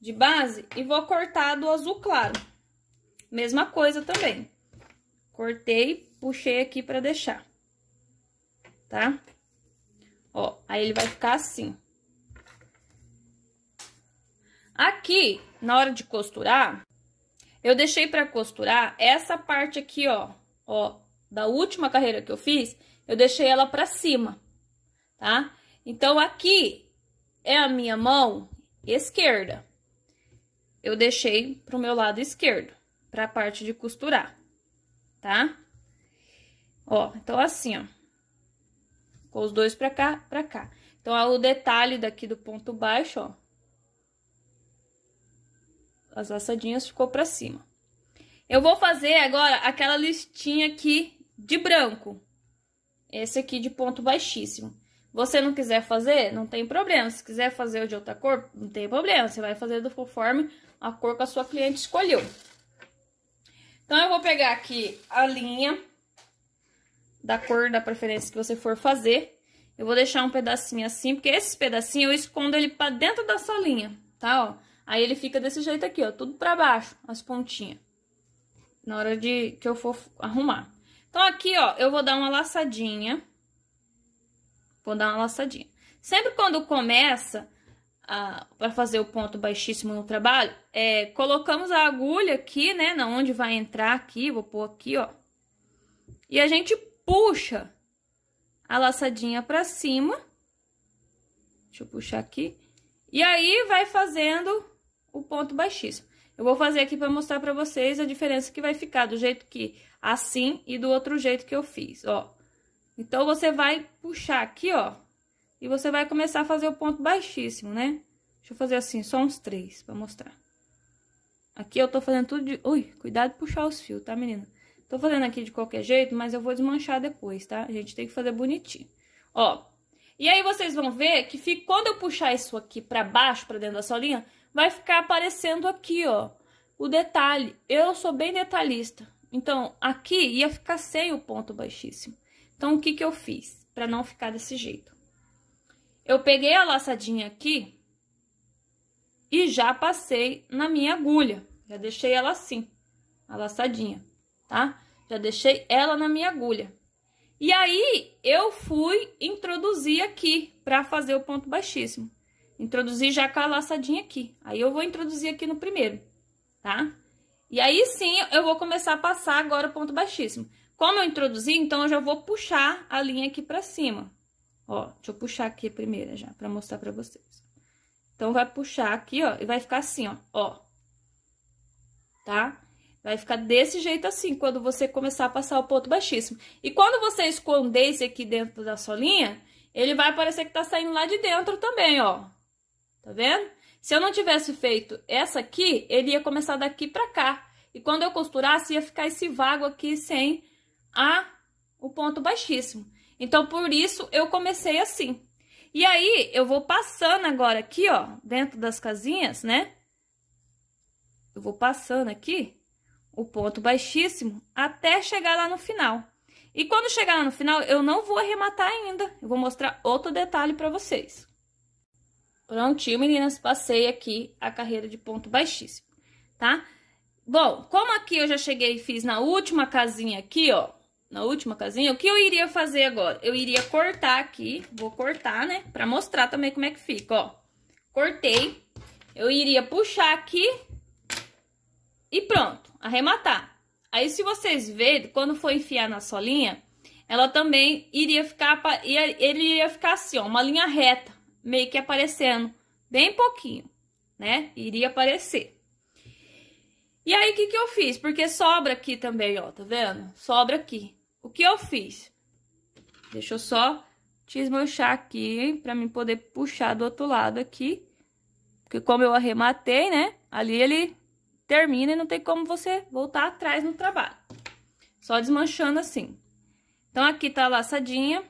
S1: de base e vou cortar do azul claro. Mesma coisa também. Cortei, puxei aqui pra deixar. Tá? Ó, aí ele vai ficar assim. Aqui, na hora de costurar, eu deixei pra costurar essa parte aqui, ó. Ó, da última carreira que eu fiz, eu deixei ela pra cima, tá? Então, aqui é a minha mão esquerda. Eu deixei pro meu lado esquerdo para a parte de costurar, tá? Ó, então assim, ó. Com os dois para cá, para cá. Então, ó, o detalhe daqui do ponto baixo, ó. As laçadinhas ficou para cima. Eu vou fazer agora aquela listinha aqui de branco. Esse aqui de ponto baixíssimo. Você não quiser fazer, não tem problema. Se quiser fazer de outra cor, não tem problema. Você vai fazer do conforme a cor que a sua cliente escolheu. Então, eu vou pegar aqui a linha da cor da preferência que você for fazer. Eu vou deixar um pedacinho assim, porque esse pedacinho eu escondo ele pra dentro da sua linha, tá? Ó, aí ele fica desse jeito aqui, ó, tudo pra baixo, as pontinhas. Na hora de que eu for arrumar. Então, aqui, ó, eu vou dar uma laçadinha. Vou dar uma laçadinha. Sempre quando começa, para fazer o ponto baixíssimo no trabalho, é, colocamos a agulha aqui, né, na onde vai entrar aqui, vou pôr aqui, ó. E a gente puxa a laçadinha para cima. Deixa eu puxar aqui. E aí vai fazendo o ponto baixíssimo. Eu vou fazer aqui para mostrar para vocês a diferença que vai ficar do jeito que assim e do outro jeito que eu fiz, ó. Então você vai puxar aqui, ó, e você vai começar a fazer o ponto baixíssimo, né? Deixa eu fazer assim, só uns três, pra mostrar. Aqui eu tô fazendo tudo de... Ui, cuidado de puxar os fios, tá, menina? Tô fazendo aqui de qualquer jeito, mas eu vou desmanchar depois, tá? A gente tem que fazer bonitinho. Ó, e aí vocês vão ver que fica... quando eu puxar isso aqui pra baixo, pra dentro da solinha, vai ficar aparecendo aqui, ó, o detalhe. Eu sou bem detalhista. Então, aqui ia ficar sem o ponto baixíssimo. Então, o que que eu fiz? Pra não ficar desse jeito. Eu peguei a laçadinha aqui e já passei na minha agulha. Já deixei ela assim, a laçadinha, tá? Já deixei ela na minha agulha. E aí, eu fui introduzir aqui para fazer o ponto baixíssimo. Introduzi já com a laçadinha aqui. Aí, eu vou introduzir aqui no primeiro, tá? E aí, sim, eu vou começar a passar agora o ponto baixíssimo. Como eu introduzi, então, eu já vou puxar a linha aqui para cima, Ó, deixa eu puxar aqui a primeira já, pra mostrar pra vocês. Então, vai puxar aqui, ó, e vai ficar assim, ó, ó. Tá? Vai ficar desse jeito assim, quando você começar a passar o ponto baixíssimo. E quando você esconder esse aqui dentro da solinha, ele vai parecer que tá saindo lá de dentro também, ó. Tá vendo? Se eu não tivesse feito essa aqui, ele ia começar daqui pra cá. E quando eu costurasse, ia ficar esse vago aqui sem a, o ponto baixíssimo. Então, por isso, eu comecei assim. E aí, eu vou passando agora aqui, ó, dentro das casinhas, né? Eu vou passando aqui o ponto baixíssimo até chegar lá no final. E quando chegar lá no final, eu não vou arrematar ainda. Eu vou mostrar outro detalhe para vocês. Prontinho, meninas, passei aqui a carreira de ponto baixíssimo, tá? Bom, como aqui eu já cheguei e fiz na última casinha aqui, ó, na última casinha, o que eu iria fazer agora? Eu iria cortar aqui, vou cortar, né? Pra mostrar também como é que fica, ó. Cortei, eu iria puxar aqui e pronto, arrematar. Aí, se vocês verem, quando for enfiar na solinha, ela também iria ficar, ele iria ficar assim, ó, uma linha reta, meio que aparecendo, bem pouquinho, né? Iria aparecer. E aí, o que, que eu fiz? Porque sobra aqui também, ó, tá vendo? Sobra aqui. O que eu fiz? Deixa eu só desmanchar aqui, pra mim poder puxar do outro lado aqui. Porque como eu arrematei, né? Ali ele termina e não tem como você voltar atrás no trabalho. Só desmanchando assim. Então, aqui tá a laçadinha.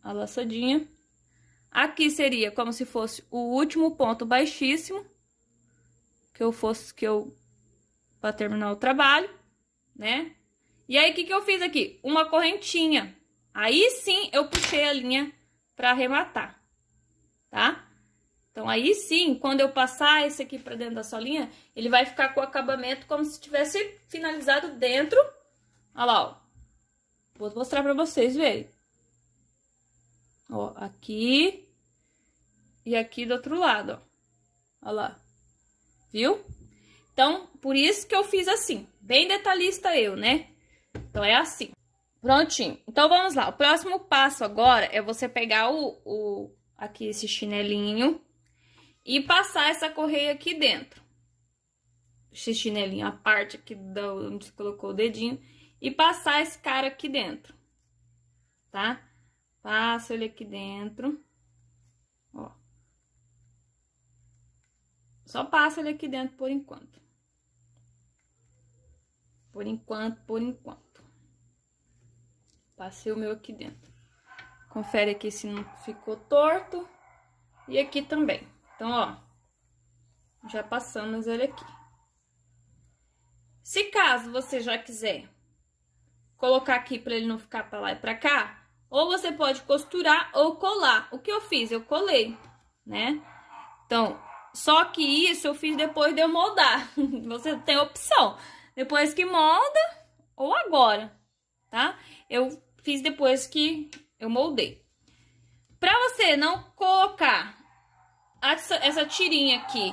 S1: A laçadinha. Aqui seria como se fosse o último ponto baixíssimo. Que eu fosse, que eu... Pra terminar o trabalho, né? E aí, o que, que eu fiz aqui? Uma correntinha. Aí sim, eu puxei a linha pra arrematar, tá? Então, aí sim, quando eu passar esse aqui pra dentro da solinha, ele vai ficar com o acabamento como se tivesse finalizado dentro. Olha lá, ó. Vou mostrar pra vocês verem. Ó, aqui e aqui do outro lado, ó. Olha lá. Viu? Então, por isso que eu fiz assim. Bem detalhista eu, né? Então, é assim. Prontinho. Então, vamos lá. O próximo passo agora é você pegar o, o aqui esse chinelinho e passar essa correia aqui dentro. Esse chinelinho, a parte aqui da, onde você colocou o dedinho. E passar esse cara aqui dentro, tá? Passa ele aqui dentro. Ó. Só passa ele aqui dentro por enquanto. Por enquanto, por enquanto. Passei o meu aqui dentro. Confere aqui se não ficou torto. E aqui também. Então, ó, já passamos ele aqui. Se caso você já quiser colocar aqui para ele não ficar para lá e para cá, ou você pode costurar ou colar. O que eu fiz? Eu colei, né? Então, só que isso eu fiz depois de eu moldar. você tem opção. Depois que molda ou agora, tá? Eu Fiz depois que eu moldei. Pra você não colocar essa, essa tirinha aqui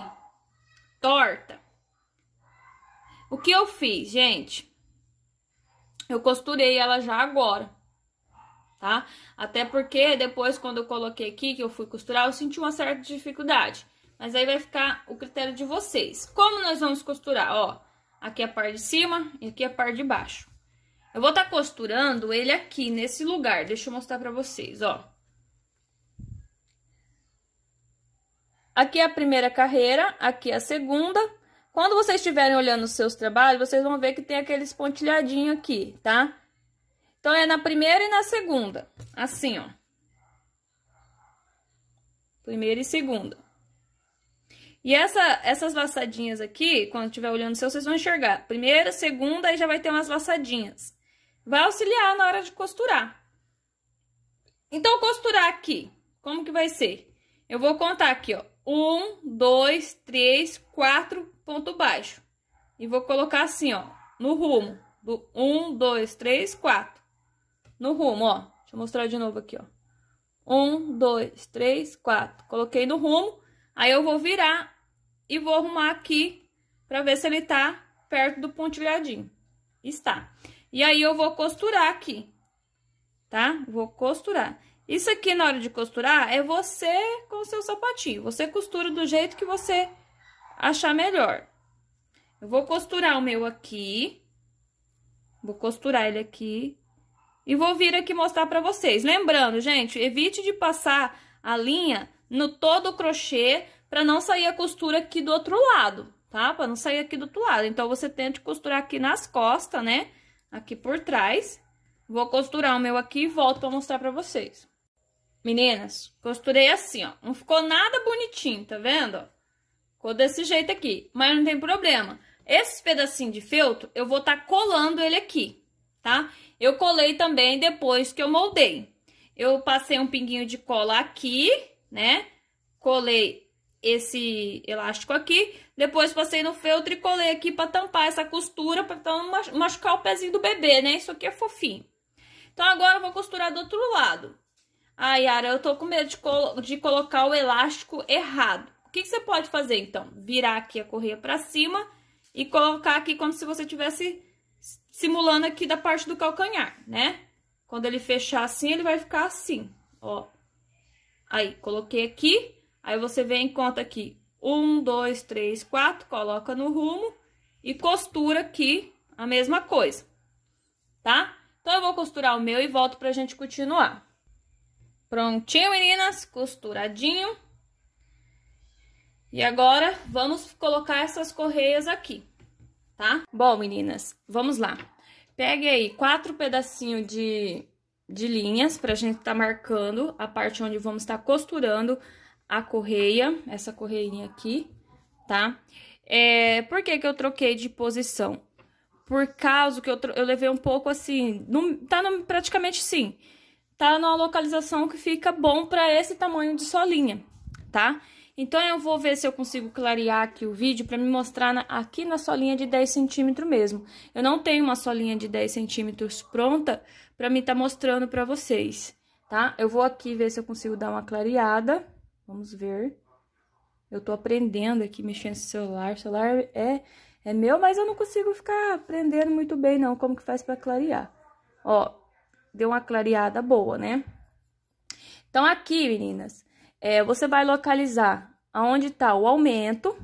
S1: torta, o que eu fiz, gente? Eu costurei ela já agora, tá? Até porque depois, quando eu coloquei aqui, que eu fui costurar, eu senti uma certa dificuldade. Mas aí vai ficar o critério de vocês. Como nós vamos costurar? Ó, aqui é a parte de cima e aqui é a parte de baixo. Eu vou estar tá costurando ele aqui, nesse lugar. Deixa eu mostrar pra vocês, ó. Aqui é a primeira carreira, aqui é a segunda. Quando vocês estiverem olhando os seus trabalhos, vocês vão ver que tem aqueles pontilhadinhos aqui, tá? Então, é na primeira e na segunda, assim, ó. Primeira e segunda. E essa, essas laçadinhas aqui, quando estiver olhando o seu, vocês vão enxergar. Primeira, segunda, aí já vai ter umas laçadinhas vai auxiliar na hora de costurar. Então, costurar aqui, como que vai ser? Eu vou contar aqui, ó, um, dois, três, quatro, ponto baixo. E vou colocar assim, ó, no rumo, do um, dois, três, quatro. No rumo, ó, deixa eu mostrar de novo aqui, ó. Um, dois, três, quatro. Coloquei no rumo, aí eu vou virar e vou arrumar aqui pra ver se ele tá perto do pontilhadinho. Está. E aí, eu vou costurar aqui, tá? Vou costurar. Isso aqui, na hora de costurar, é você com o seu sapatinho. Você costura do jeito que você achar melhor. Eu vou costurar o meu aqui. Vou costurar ele aqui. E vou vir aqui mostrar pra vocês. Lembrando, gente, evite de passar a linha no todo o crochê pra não sair a costura aqui do outro lado, tá? Pra não sair aqui do outro lado. Então, você tenta costurar aqui nas costas, né? aqui por trás. Vou costurar o meu aqui e volto pra mostrar pra vocês. Meninas, costurei assim, ó. Não ficou nada bonitinho, tá vendo? Ficou desse jeito aqui, mas não tem problema. Esse pedacinho de feltro, eu vou estar tá colando ele aqui, tá? Eu colei também depois que eu moldei. Eu passei um pinguinho de cola aqui, né? Colei esse elástico aqui, depois passei no feltro e colei aqui para tampar essa costura, para então não machucar o pezinho do bebê, né? Isso aqui é fofinho. Então, agora eu vou costurar do outro lado. Ai, Yara, eu tô com medo de, de colocar o elástico errado. O que, que, você pode fazer, então? Virar aqui a correia para cima e colocar aqui como se você tivesse simulando aqui da parte do calcanhar, né? Quando ele fechar assim, ele vai ficar assim, ó. Aí, coloquei aqui Aí você vem e conta aqui. Um, dois, três, quatro, coloca no rumo e costura aqui a mesma coisa, tá? Então, eu vou costurar o meu e volto pra gente continuar. Prontinho, meninas, costuradinho. E agora, vamos colocar essas correias aqui, tá? Bom, meninas, vamos lá. Pegue aí quatro pedacinhos de, de linhas pra gente estar tá marcando a parte onde vamos estar tá costurando a correia, essa correirinha aqui, tá? É, por que que eu troquei de posição? Por causa que eu, eu levei um pouco assim, no, tá no, praticamente sim, tá numa localização que fica bom para esse tamanho de solinha, tá? Então, eu vou ver se eu consigo clarear aqui o vídeo para me mostrar na, aqui na solinha de 10 centímetros mesmo. Eu não tenho uma solinha de 10 centímetros pronta para me estar tá mostrando para vocês, tá? Eu vou aqui ver se eu consigo dar uma clareada. Vamos ver. Eu tô aprendendo aqui, mexendo no celular. O celular é, é meu, mas eu não consigo ficar aprendendo muito bem, não. Como que faz pra clarear? Ó, deu uma clareada boa, né? Então, aqui, meninas, é, você vai localizar aonde tá o aumento,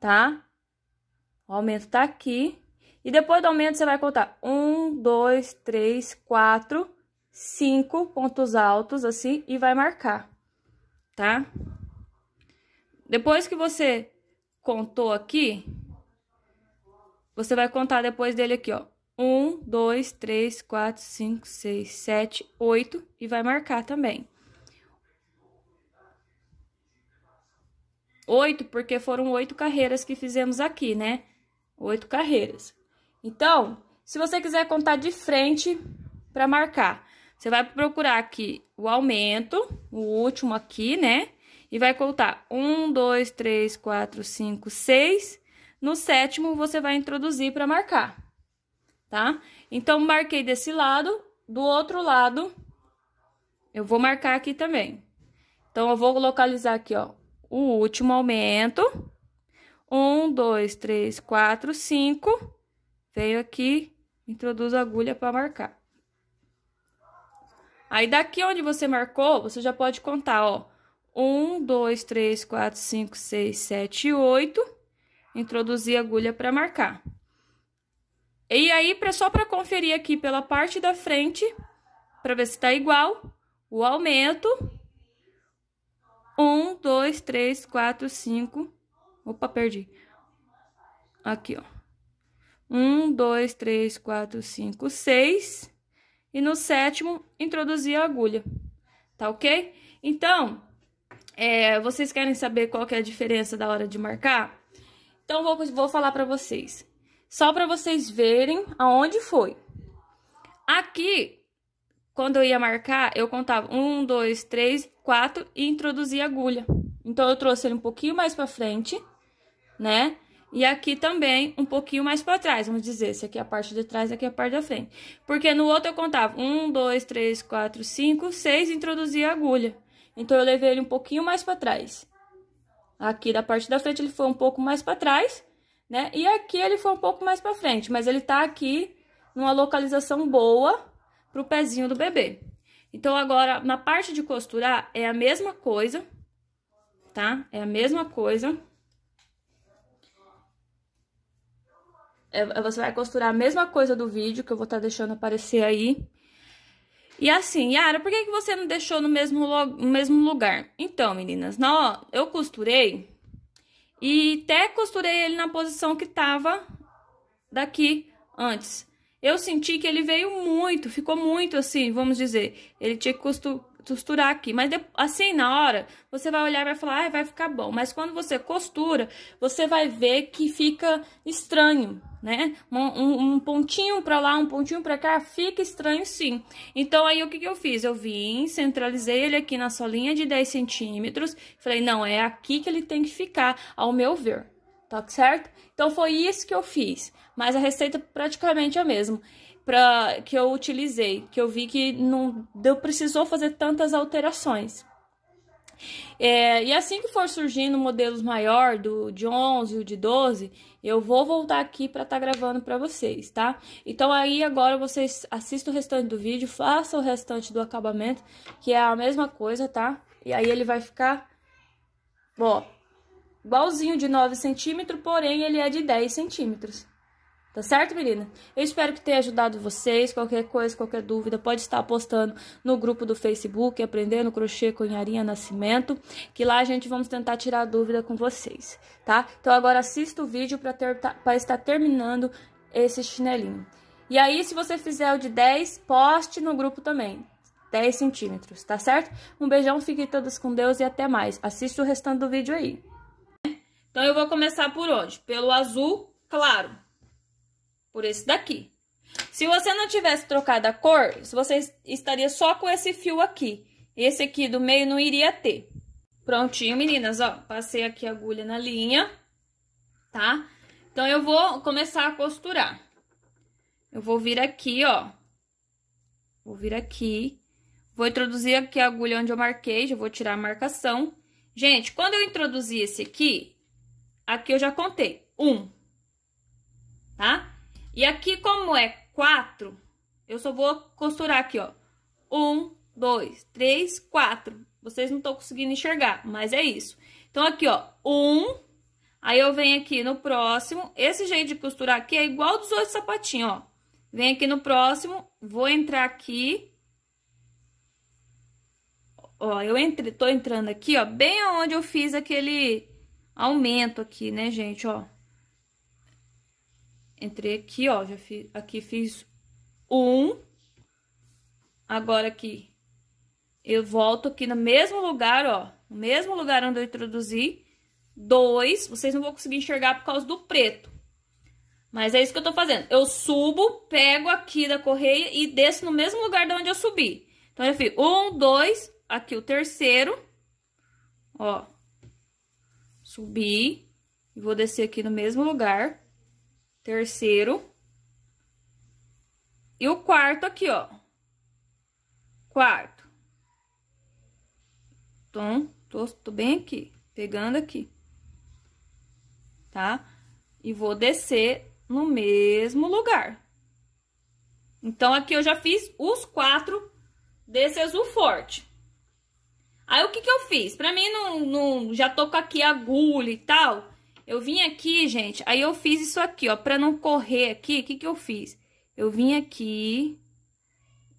S1: tá? O aumento tá aqui. E depois do aumento, você vai contar um, dois, três, quatro, cinco pontos altos, assim, e vai marcar tá? Depois que você contou aqui, você vai contar depois dele aqui, ó. Um, dois, três, quatro, cinco, seis, sete, oito e vai marcar também. Oito, porque foram oito carreiras que fizemos aqui, né? Oito carreiras. Então, se você quiser contar de frente para marcar, você vai procurar aqui o aumento, o último aqui, né? E vai contar um, dois, três, quatro, cinco, seis. No sétimo, você vai introduzir para marcar, tá? Então, marquei desse lado, do outro lado, eu vou marcar aqui também. Então, eu vou localizar aqui, ó, o último aumento. Um, dois, três, quatro, cinco. Veio aqui, introduzo a agulha para marcar. Aí daqui onde você marcou, você já pode contar, ó. 1, 2, 3, 4, 5, 6, 7, 8. Introduzir a agulha para marcar. E aí, pra, só para conferir aqui pela parte da frente, para ver se tá igual, o aumento. 1, 2, 3, 4, 5. Opa, perdi. Aqui, ó. 1, 2, 3, 4, 5, 6 e no sétimo introduzir a agulha. Tá ok? Então, é, vocês querem saber qual que é a diferença da hora de marcar? Então, vou, vou falar para vocês. Só para vocês verem aonde foi. Aqui, quando eu ia marcar, eu contava um, dois, três, quatro e introduzia a agulha. Então, eu trouxe ele um pouquinho mais para frente, né? E aqui também um pouquinho mais para trás, vamos dizer. Se aqui é a parte de trás, aqui é a parte da frente. Porque no outro eu contava um, dois, três, quatro, cinco, seis, introduzia a agulha. Então eu levei ele um pouquinho mais para trás. Aqui da parte da frente ele foi um pouco mais para trás, né? E aqui ele foi um pouco mais para frente, mas ele tá aqui numa localização boa pro pezinho do bebê. Então agora na parte de costurar é a mesma coisa, tá? É a mesma coisa. É, você vai costurar a mesma coisa do vídeo, que eu vou estar tá deixando aparecer aí. E assim, Yara, por que, que você não deixou no mesmo, no mesmo lugar? Então, meninas, não, eu costurei e até costurei ele na posição que tava daqui antes. Eu senti que ele veio muito, ficou muito assim, vamos dizer. Ele tinha que costurar costurar aqui. Mas assim, na hora, você vai olhar e vai falar, ah, vai ficar bom. Mas quando você costura, você vai ver que fica estranho, né? Um, um, um pontinho pra lá, um pontinho pra cá, fica estranho sim. Então, aí o que, que eu fiz? Eu vim, centralizei ele aqui na solinha de 10 centímetros. Falei, não, é aqui que ele tem que ficar, ao meu ver. Tá certo? Então, foi isso que eu fiz. Mas a receita praticamente é a mesma pra, que eu utilizei, que eu vi que não deu, precisou fazer tantas alterações. É, e assim que for surgindo modelos maior do de 11 ou de 12, eu vou voltar aqui para estar tá gravando para vocês, tá? Então aí agora vocês assistam o restante do vídeo, façam o restante do acabamento, que é a mesma coisa, tá? E aí ele vai ficar, ó, igualzinho de 9 centímetros, porém ele é de 10 centímetros. Tá certo, menina? Eu espero que tenha ajudado vocês. Qualquer coisa, qualquer dúvida, pode estar postando no grupo do Facebook, Aprendendo Crochê Cunharinha Nascimento, que lá a gente vamos tentar tirar dúvida com vocês, tá? Então agora assista o vídeo para tá, estar terminando esse chinelinho. E aí, se você fizer o de 10, poste no grupo também. 10 centímetros, tá certo? Um beijão, fiquem todas com Deus e até mais. Assista o restante do vídeo aí. Então, eu vou começar por onde? Pelo azul claro por esse daqui. Se você não tivesse trocado a cor, você estaria só com esse fio aqui. Esse aqui do meio não iria ter. Prontinho, meninas, ó. Passei aqui a agulha na linha, tá? Então, eu vou começar a costurar. Eu vou vir aqui, ó. Vou vir aqui. Vou introduzir aqui a agulha onde eu marquei, já vou tirar a marcação. Gente, quando eu introduzi esse aqui, aqui eu já contei. Um, tá? E aqui, como é quatro, eu só vou costurar aqui, ó. um, dois, três, quatro. Vocês não estão conseguindo enxergar, mas é isso. Então, aqui, ó, um. Aí, eu venho aqui no próximo. Esse jeito de costurar aqui é igual dos outros sapatinhos, ó. Vem aqui no próximo, vou entrar aqui. Ó, eu entre, tô entrando aqui, ó, bem onde eu fiz aquele aumento aqui, né, gente, ó. Entrei aqui, ó, já fiz, aqui fiz um. Agora aqui, eu volto aqui no mesmo lugar, ó, no mesmo lugar onde eu introduzi, dois. Vocês não vão conseguir enxergar por causa do preto. Mas é isso que eu tô fazendo. Eu subo, pego aqui da correia e desço no mesmo lugar de onde eu subi. Então, eu fiz um, dois, aqui o terceiro, ó, subi, e vou descer aqui no mesmo lugar terceiro. E o quarto aqui, ó. Quarto. Então, tô, tô bem aqui, pegando aqui. Tá? E vou descer no mesmo lugar. Então, aqui eu já fiz os quatro desse azul forte. Aí, o que que eu fiz? Pra mim, não, não já tô com aqui agulha e tal. Eu vim aqui, gente, aí eu fiz isso aqui, ó, pra não correr aqui, o que que eu fiz? Eu vim aqui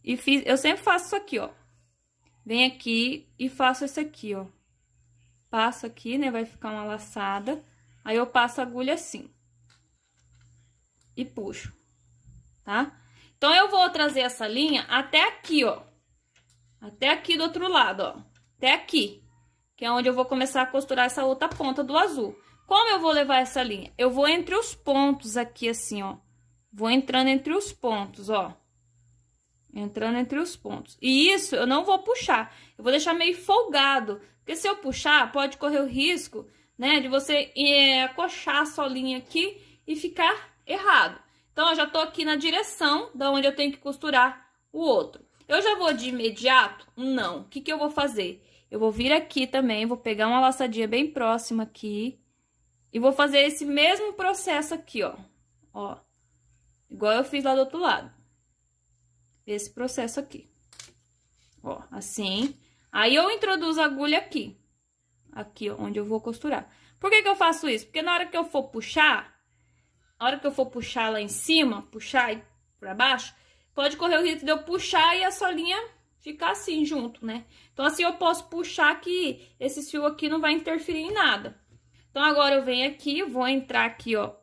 S1: e fiz, eu sempre faço isso aqui, ó. Vem aqui e faço isso aqui, ó. Passo aqui, né, vai ficar uma laçada. Aí eu passo a agulha assim. E puxo, tá? Então, eu vou trazer essa linha até aqui, ó. Até aqui do outro lado, ó. Até aqui. Que é onde eu vou começar a costurar essa outra ponta do azul. Como eu vou levar essa linha? Eu vou entre os pontos aqui, assim, ó. Vou entrando entre os pontos, ó. Entrando entre os pontos. E isso eu não vou puxar. Eu vou deixar meio folgado. Porque se eu puxar, pode correr o risco, né? De você é, acochar a sua linha aqui e ficar errado. Então, eu já tô aqui na direção da onde eu tenho que costurar o outro. Eu já vou de imediato? Não. O que que eu vou fazer? Eu vou vir aqui também, vou pegar uma laçadinha bem próxima aqui e vou fazer esse mesmo processo aqui, ó. Ó. Igual eu fiz lá do outro lado. Esse processo aqui. Ó, assim. Aí eu introduzo a agulha aqui. Aqui, ó, onde eu vou costurar. Por que que eu faço isso? Porque na hora que eu for puxar, na hora que eu for puxar lá em cima, puxar e pra baixo, pode correr o risco de eu puxar e a solinha ficar assim junto, né? Então, assim, eu posso puxar que esse fio aqui não vai interferir em nada. Então, agora eu venho aqui, vou entrar aqui, ó,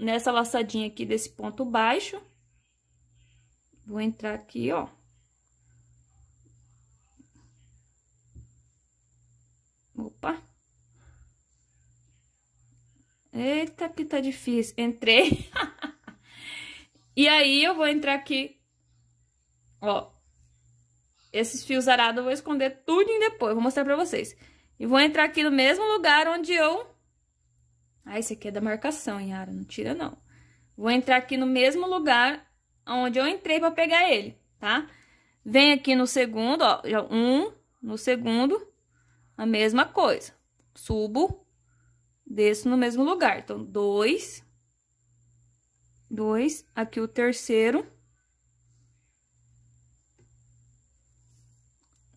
S1: nessa laçadinha aqui desse ponto baixo. Vou entrar aqui, ó. Opa. Eita, que tá difícil. Entrei. e aí, eu vou entrar aqui, ó. Esses fios arados eu vou esconder tudo em depois, vou mostrar pra vocês. E vou entrar aqui no mesmo lugar onde eu ah, esse aqui é da marcação, Yara, não tira não. Vou entrar aqui no mesmo lugar onde eu entrei para pegar ele, tá? Vem aqui no segundo, ó, um, no segundo, a mesma coisa. Subo, desço no mesmo lugar. Então, dois, dois, aqui o terceiro.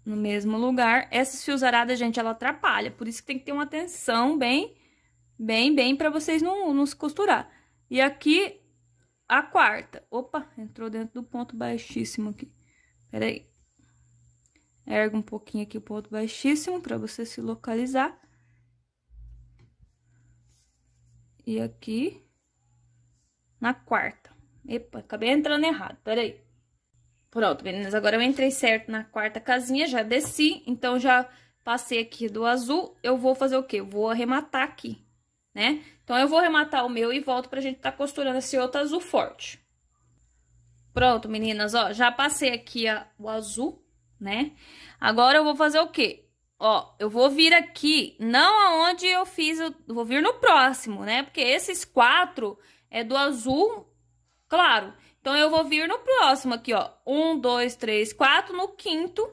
S1: No mesmo lugar. Essas fios aradas, gente, ela atrapalha, por isso que tem que ter uma atenção bem bem, bem, para vocês não, não se costurar. E aqui, a quarta. Opa, entrou dentro do ponto baixíssimo aqui. Peraí, erga Ergo um pouquinho aqui o ponto baixíssimo para você se localizar. E aqui, na quarta. Epa, acabei entrando errado, peraí. Pronto, meninas, agora eu entrei certo na quarta casinha, já desci, então já passei aqui do azul. Eu vou fazer o quê? Eu vou arrematar aqui né? Então, eu vou rematar o meu e volto pra gente tá costurando esse outro azul forte. Pronto, meninas, ó, já passei aqui a, o azul, né? Agora eu vou fazer o quê? Ó, eu vou vir aqui, não aonde eu fiz, eu vou vir no próximo, né? Porque esses quatro é do azul, claro. Então, eu vou vir no próximo aqui, ó. Um, dois, três, quatro, no quinto.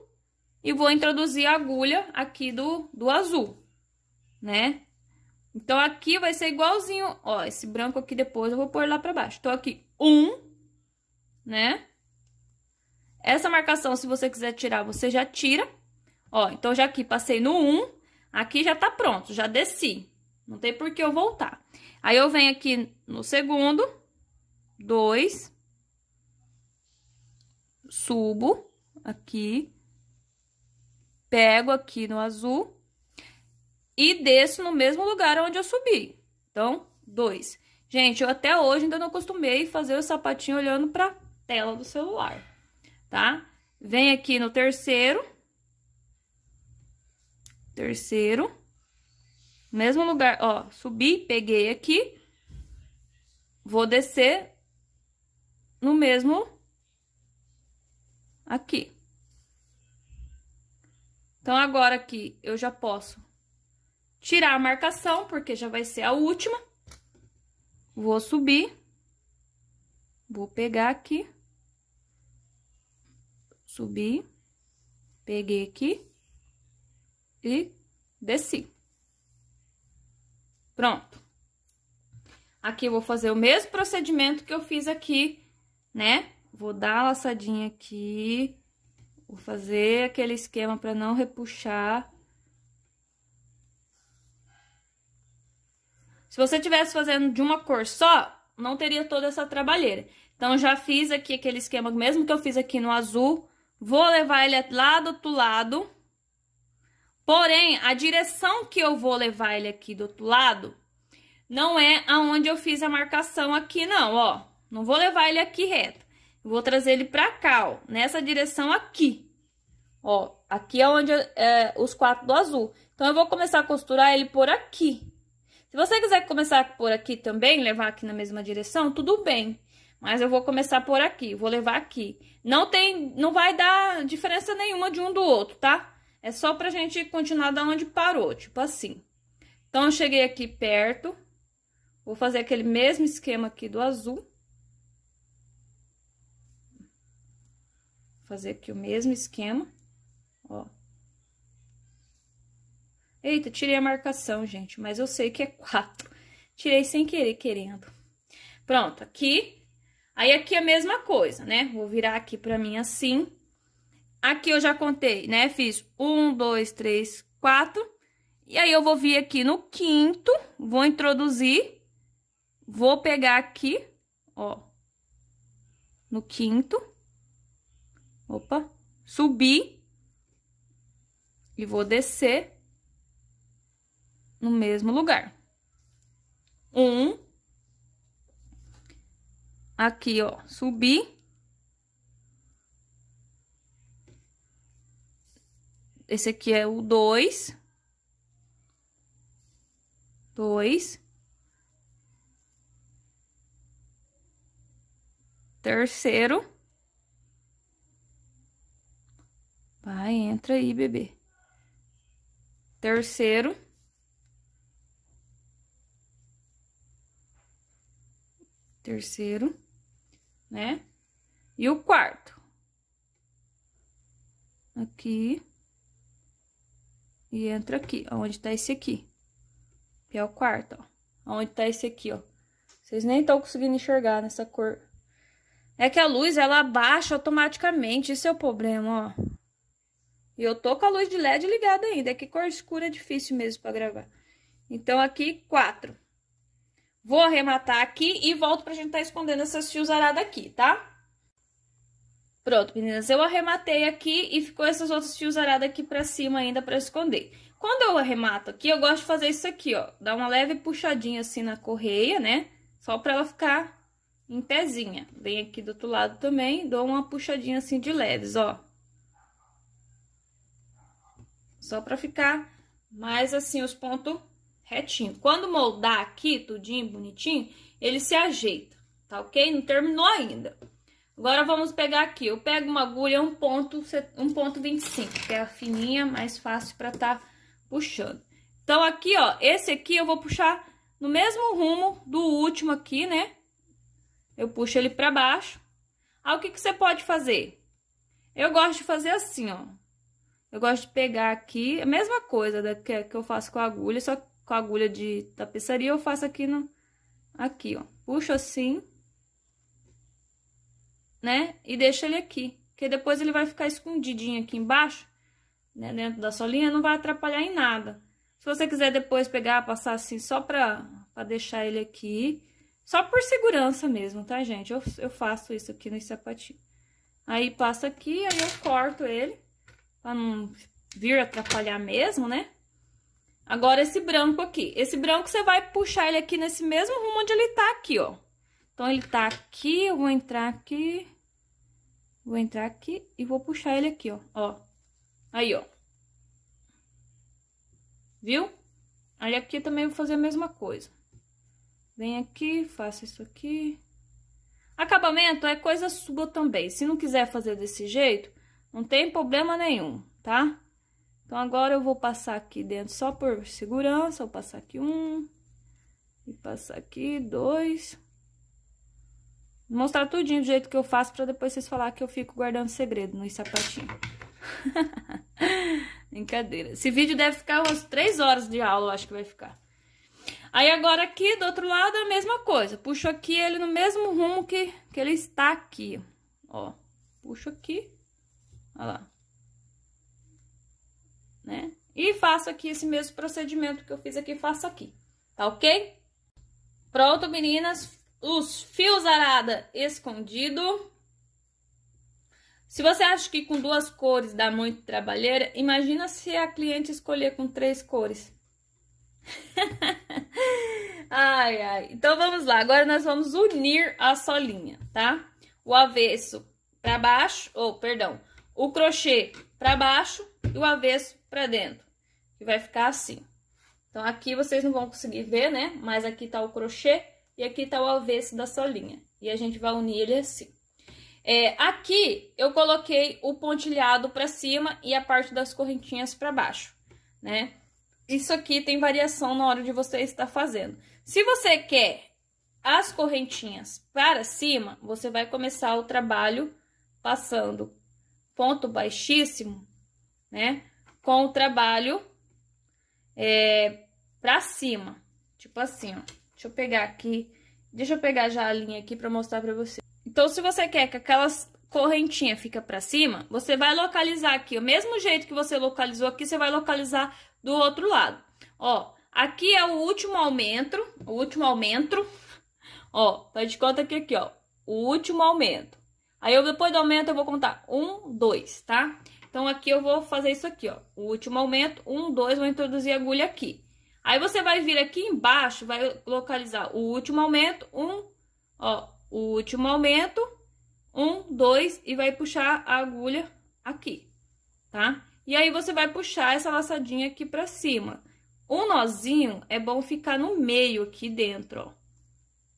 S1: E vou introduzir a agulha aqui do, do azul, né? Então, aqui vai ser igualzinho, ó, esse branco aqui depois eu vou pôr lá pra baixo. Então, aqui, um, né? Essa marcação, se você quiser tirar, você já tira. Ó, então, já aqui passei no um, aqui já tá pronto, já desci. Não tem por que eu voltar. Aí, eu venho aqui no segundo, dois, subo aqui, pego aqui no azul, e desço no mesmo lugar onde eu subi. Então, dois. Gente, eu até hoje ainda não acostumei fazer o sapatinho olhando para tela do celular, tá? Vem aqui no terceiro. Terceiro. Mesmo lugar, ó, subi, peguei aqui. Vou descer no mesmo aqui. Então, agora aqui, eu já posso tirar a marcação, porque já vai ser a última. Vou subir. Vou pegar aqui. Subi. Peguei aqui. E desci. Pronto. Aqui eu vou fazer o mesmo procedimento que eu fiz aqui, né? Vou dar a laçadinha aqui. Vou fazer aquele esquema para não repuxar Se você tivesse fazendo de uma cor só, não teria toda essa trabalheira. Então, já fiz aqui aquele esquema mesmo que eu fiz aqui no azul. Vou levar ele lá do outro lado. Porém, a direção que eu vou levar ele aqui do outro lado não é aonde eu fiz a marcação aqui, não, ó. Não vou levar ele aqui reto. vou trazer ele pra cá, ó, nessa direção aqui. Ó, aqui é onde é, os quatro do azul. Então, eu vou começar a costurar ele por aqui. Se você quiser começar por aqui também, levar aqui na mesma direção, tudo bem. Mas eu vou começar por aqui, vou levar aqui. Não tem, não vai dar diferença nenhuma de um do outro, tá? É só pra gente continuar da onde parou, tipo assim. Então, eu cheguei aqui perto, vou fazer aquele mesmo esquema aqui do azul. Fazer aqui o mesmo esquema, ó. Eita, tirei a marcação, gente, mas eu sei que é quatro. Tirei sem querer, querendo. Pronto, aqui. Aí, aqui é a mesma coisa, né? Vou virar aqui pra mim assim. Aqui eu já contei, né? Fiz um, dois, três, quatro. E aí, eu vou vir aqui no quinto, vou introduzir, vou pegar aqui, ó, no quinto. Opa, subir. E vou descer no mesmo lugar. Um. Aqui, ó, subi. Esse aqui é o dois. Dois. Terceiro. Vai, entra aí, bebê. Terceiro. terceiro, né? E o quarto. Aqui. E entra aqui, onde tá esse aqui. Que é o quarto, ó. Onde tá esse aqui, ó. Vocês nem estão conseguindo enxergar nessa cor. É que a luz, ela baixa automaticamente. Esse é o problema, ó. E eu tô com a luz de LED ligada ainda. É que cor escura é difícil mesmo pra gravar. Então, aqui, quatro. Vou arrematar aqui e volto pra gente tá escondendo essas arada aqui, tá? Pronto, meninas, eu arrematei aqui e ficou essas outras arada aqui pra cima ainda pra esconder. Quando eu arremato aqui, eu gosto de fazer isso aqui, ó. Dar uma leve puxadinha assim na correia, né? Só pra ela ficar em pezinha. Vem aqui do outro lado também, dou uma puxadinha assim de leves, ó. Só pra ficar mais assim os pontos retinho. Quando moldar aqui, tudinho, bonitinho, ele se ajeita, tá ok? Não terminou ainda. Agora vamos pegar aqui, eu pego uma agulha 1.25, que é a fininha, mais fácil para tá puxando. Então, aqui, ó, esse aqui eu vou puxar no mesmo rumo do último aqui, né? Eu puxo ele pra baixo. Aí, ah, o que que você pode fazer? Eu gosto de fazer assim, ó. Eu gosto de pegar aqui, é a mesma coisa que eu faço com a agulha, só com a agulha de tapeçaria, eu faço aqui no... Aqui, ó. Puxo assim. Né? E deixo ele aqui. Porque depois ele vai ficar escondidinho aqui embaixo, né? Dentro da solinha, não vai atrapalhar em nada. Se você quiser depois pegar, passar assim só pra, pra deixar ele aqui. Só por segurança mesmo, tá, gente? Eu, eu faço isso aqui nesse sapatinho Aí, passa aqui, aí eu corto ele. Pra não vir atrapalhar mesmo, né? Agora, esse branco aqui. Esse branco, você vai puxar ele aqui nesse mesmo rumo onde ele tá aqui, ó. Então, ele tá aqui, eu vou entrar aqui, vou entrar aqui e vou puxar ele aqui, ó. Ó, aí, ó. Viu? Aí, aqui também vou fazer a mesma coisa. Vem aqui, faço isso aqui. Acabamento é coisa sua também. Se não quiser fazer desse jeito, não tem problema nenhum, tá? Então, agora eu vou passar aqui dentro só por segurança, vou passar aqui um, e passar aqui dois. Vou mostrar tudinho do jeito que eu faço, pra depois vocês falar que eu fico guardando segredo nos sapatinhos. Brincadeira. Esse vídeo deve ficar umas três horas de aula, eu acho que vai ficar. Aí agora aqui do outro lado é a mesma coisa. Puxo aqui ele no mesmo rumo que, que ele está aqui. Ó, puxo aqui. Olha lá né? E faço aqui esse mesmo procedimento que eu fiz aqui, faço aqui, tá ok? Pronto, meninas, os fios arada escondido. Se você acha que com duas cores dá muito trabalheira, imagina se a cliente escolher com três cores. ai, ai. Então vamos lá, agora nós vamos unir a solinha, tá? O avesso para baixo, ou oh, perdão, o crochê para baixo e o avesso para dentro, que vai ficar assim. Então, aqui vocês não vão conseguir ver, né? Mas aqui tá o crochê e aqui tá o avesso da solinha. E a gente vai unir ele assim. É, aqui eu coloquei o pontilhado para cima e a parte das correntinhas para baixo, né? Isso aqui tem variação na hora de você estar fazendo. Se você quer as correntinhas para cima, você vai começar o trabalho passando ponto baixíssimo né? Com o trabalho é, pra cima. Tipo assim, ó. Deixa eu pegar aqui. Deixa eu pegar já a linha aqui pra mostrar pra você. Então, se você quer que aquelas correntinha fica pra cima, você vai localizar aqui. O mesmo jeito que você localizou aqui, você vai localizar do outro lado. Ó, aqui é o último aumento, o último aumento. Ó, faz tá de conta que aqui, ó, o último aumento. Aí, eu, depois do aumento, eu vou contar um, dois, tá? Então, aqui eu vou fazer isso aqui, ó. O último aumento, um, dois, vou introduzir a agulha aqui. Aí, você vai vir aqui embaixo, vai localizar o último aumento, um, ó, o último aumento, um, dois, e vai puxar a agulha aqui, tá? E aí, você vai puxar essa laçadinha aqui pra cima. O nozinho é bom ficar no meio aqui dentro, ó.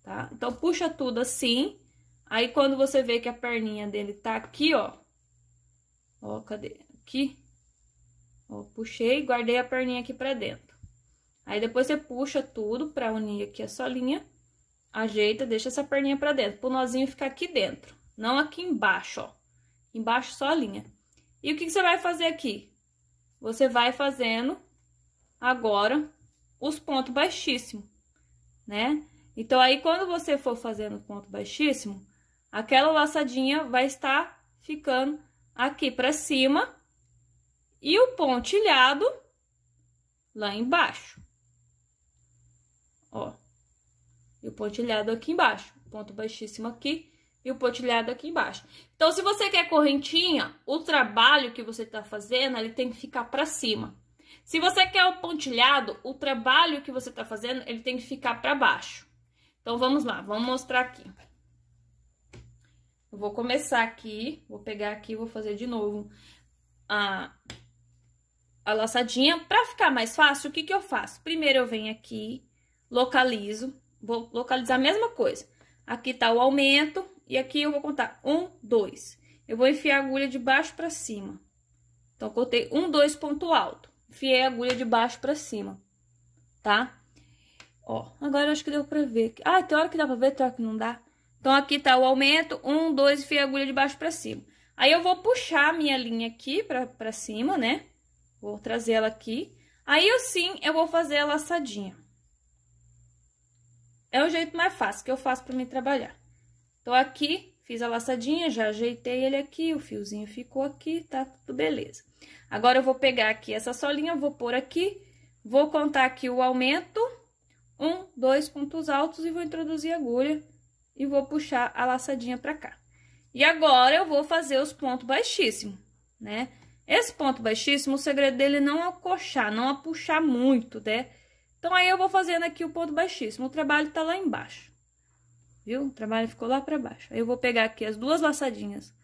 S1: Tá? Então, puxa tudo assim. Aí, quando você vê que a perninha dele tá aqui, ó, Ó, cadê? Aqui. Ó, puxei, guardei a perninha aqui pra dentro. Aí, depois você puxa tudo pra unir aqui a solinha. Ajeita, deixa essa perninha pra dentro. Pro nozinho ficar aqui dentro, não aqui embaixo, ó. Embaixo só a linha. E o que, que você vai fazer aqui? Você vai fazendo agora os pontos baixíssimos, né? Então, aí, quando você for fazendo ponto baixíssimo, aquela laçadinha vai estar ficando aqui para cima e o pontilhado lá embaixo. Ó, e o pontilhado aqui embaixo, ponto baixíssimo aqui e o pontilhado aqui embaixo. Então, se você quer correntinha, o trabalho que você tá fazendo, ele tem que ficar para cima. Se você quer o pontilhado, o trabalho que você tá fazendo, ele tem que ficar para baixo. Então, vamos lá, vamos mostrar aqui. Eu vou começar aqui, vou pegar aqui e vou fazer de novo a, a laçadinha. Pra ficar mais fácil, o que que eu faço? Primeiro eu venho aqui, localizo, vou localizar a mesma coisa. Aqui tá o aumento e aqui eu vou contar um, dois. Eu vou enfiar a agulha de baixo pra cima. Então, cortei um, dois ponto alto. Enfiei a agulha de baixo pra cima, tá? Ó, agora eu acho que deu pra ver. Ah, tem hora que dá pra ver, tem hora que não dá. Então, aqui tá o aumento, um, dois, e a agulha de baixo pra cima. Aí, eu vou puxar a minha linha aqui pra, pra cima, né? Vou trazer ela aqui. Aí, eu sim, eu vou fazer a laçadinha. É o jeito mais fácil que eu faço pra me trabalhar. Então, aqui, fiz a laçadinha, já ajeitei ele aqui, o fiozinho ficou aqui, tá tudo beleza. Agora, eu vou pegar aqui essa solinha, vou pôr aqui, vou contar aqui o aumento, um, dois pontos altos e vou introduzir a agulha e vou puxar a laçadinha pra cá. E agora, eu vou fazer os pontos baixíssimos, né? Esse ponto baixíssimo, o segredo dele é não acochar, não apuxar muito, né? Então, aí eu vou fazendo aqui o ponto baixíssimo. O trabalho tá lá embaixo, viu? O trabalho ficou lá pra baixo. Aí eu vou pegar aqui as duas laçadinhas,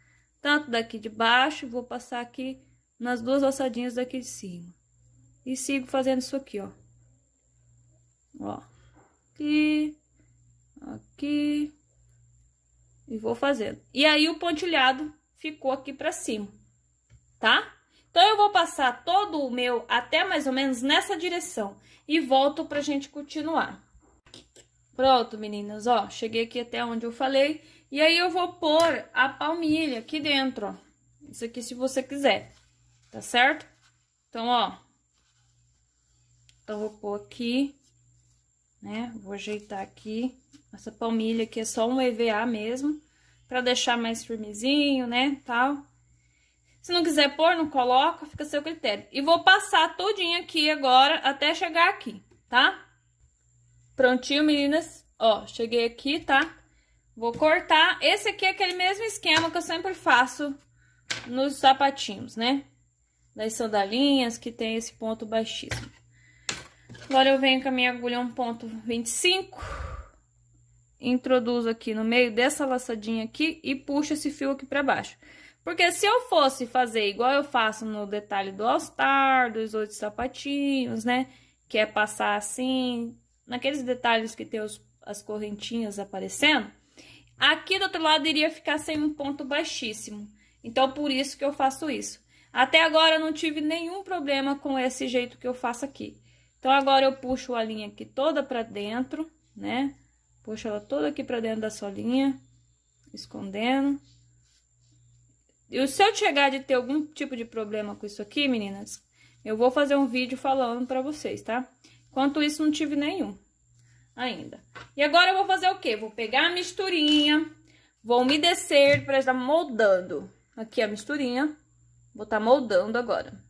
S1: tanto daqui de baixo, vou passar aqui nas duas laçadinhas daqui de cima. E sigo fazendo isso aqui, ó. Ó. Aqui. Aqui. E vou fazendo. E aí, o pontilhado ficou aqui pra cima, tá? Então, eu vou passar todo o meu até mais ou menos nessa direção. E volto pra gente continuar. Pronto, meninas, ó. Cheguei aqui até onde eu falei. E aí, eu vou pôr a palmilha aqui dentro, ó. Isso aqui, se você quiser, tá certo? Então, ó. Então, vou pôr aqui, né? Vou ajeitar aqui essa palmilha aqui é só um EVA mesmo, pra deixar mais firmezinho, né, tal. Se não quiser pôr, não coloca, fica a seu critério. E vou passar todinho aqui agora, até chegar aqui, tá? Prontinho, meninas. Ó, cheguei aqui, tá? Vou cortar. Esse aqui é aquele mesmo esquema que eu sempre faço nos sapatinhos, né? Das sandalinhas, que tem esse ponto baixíssimo. Agora eu venho com a minha agulha 1.25 introduzo aqui no meio dessa laçadinha aqui e puxo esse fio aqui para baixo. Porque se eu fosse fazer igual eu faço no detalhe do all-star, dos outros sapatinhos, né? Que é passar assim, naqueles detalhes que tem os, as correntinhas aparecendo, aqui do outro lado iria ficar sem um ponto baixíssimo. Então, por isso que eu faço isso. Até agora, eu não tive nenhum problema com esse jeito que eu faço aqui. Então, agora eu puxo a linha aqui toda pra dentro, né? Puxa ela toda aqui pra dentro da solinha, escondendo. E se eu chegar de ter algum tipo de problema com isso aqui, meninas, eu vou fazer um vídeo falando pra vocês, tá? Enquanto isso, não tive nenhum ainda. E agora eu vou fazer o quê? Vou pegar a misturinha, vou umedecer pra estar moldando aqui a misturinha. Vou estar tá moldando agora.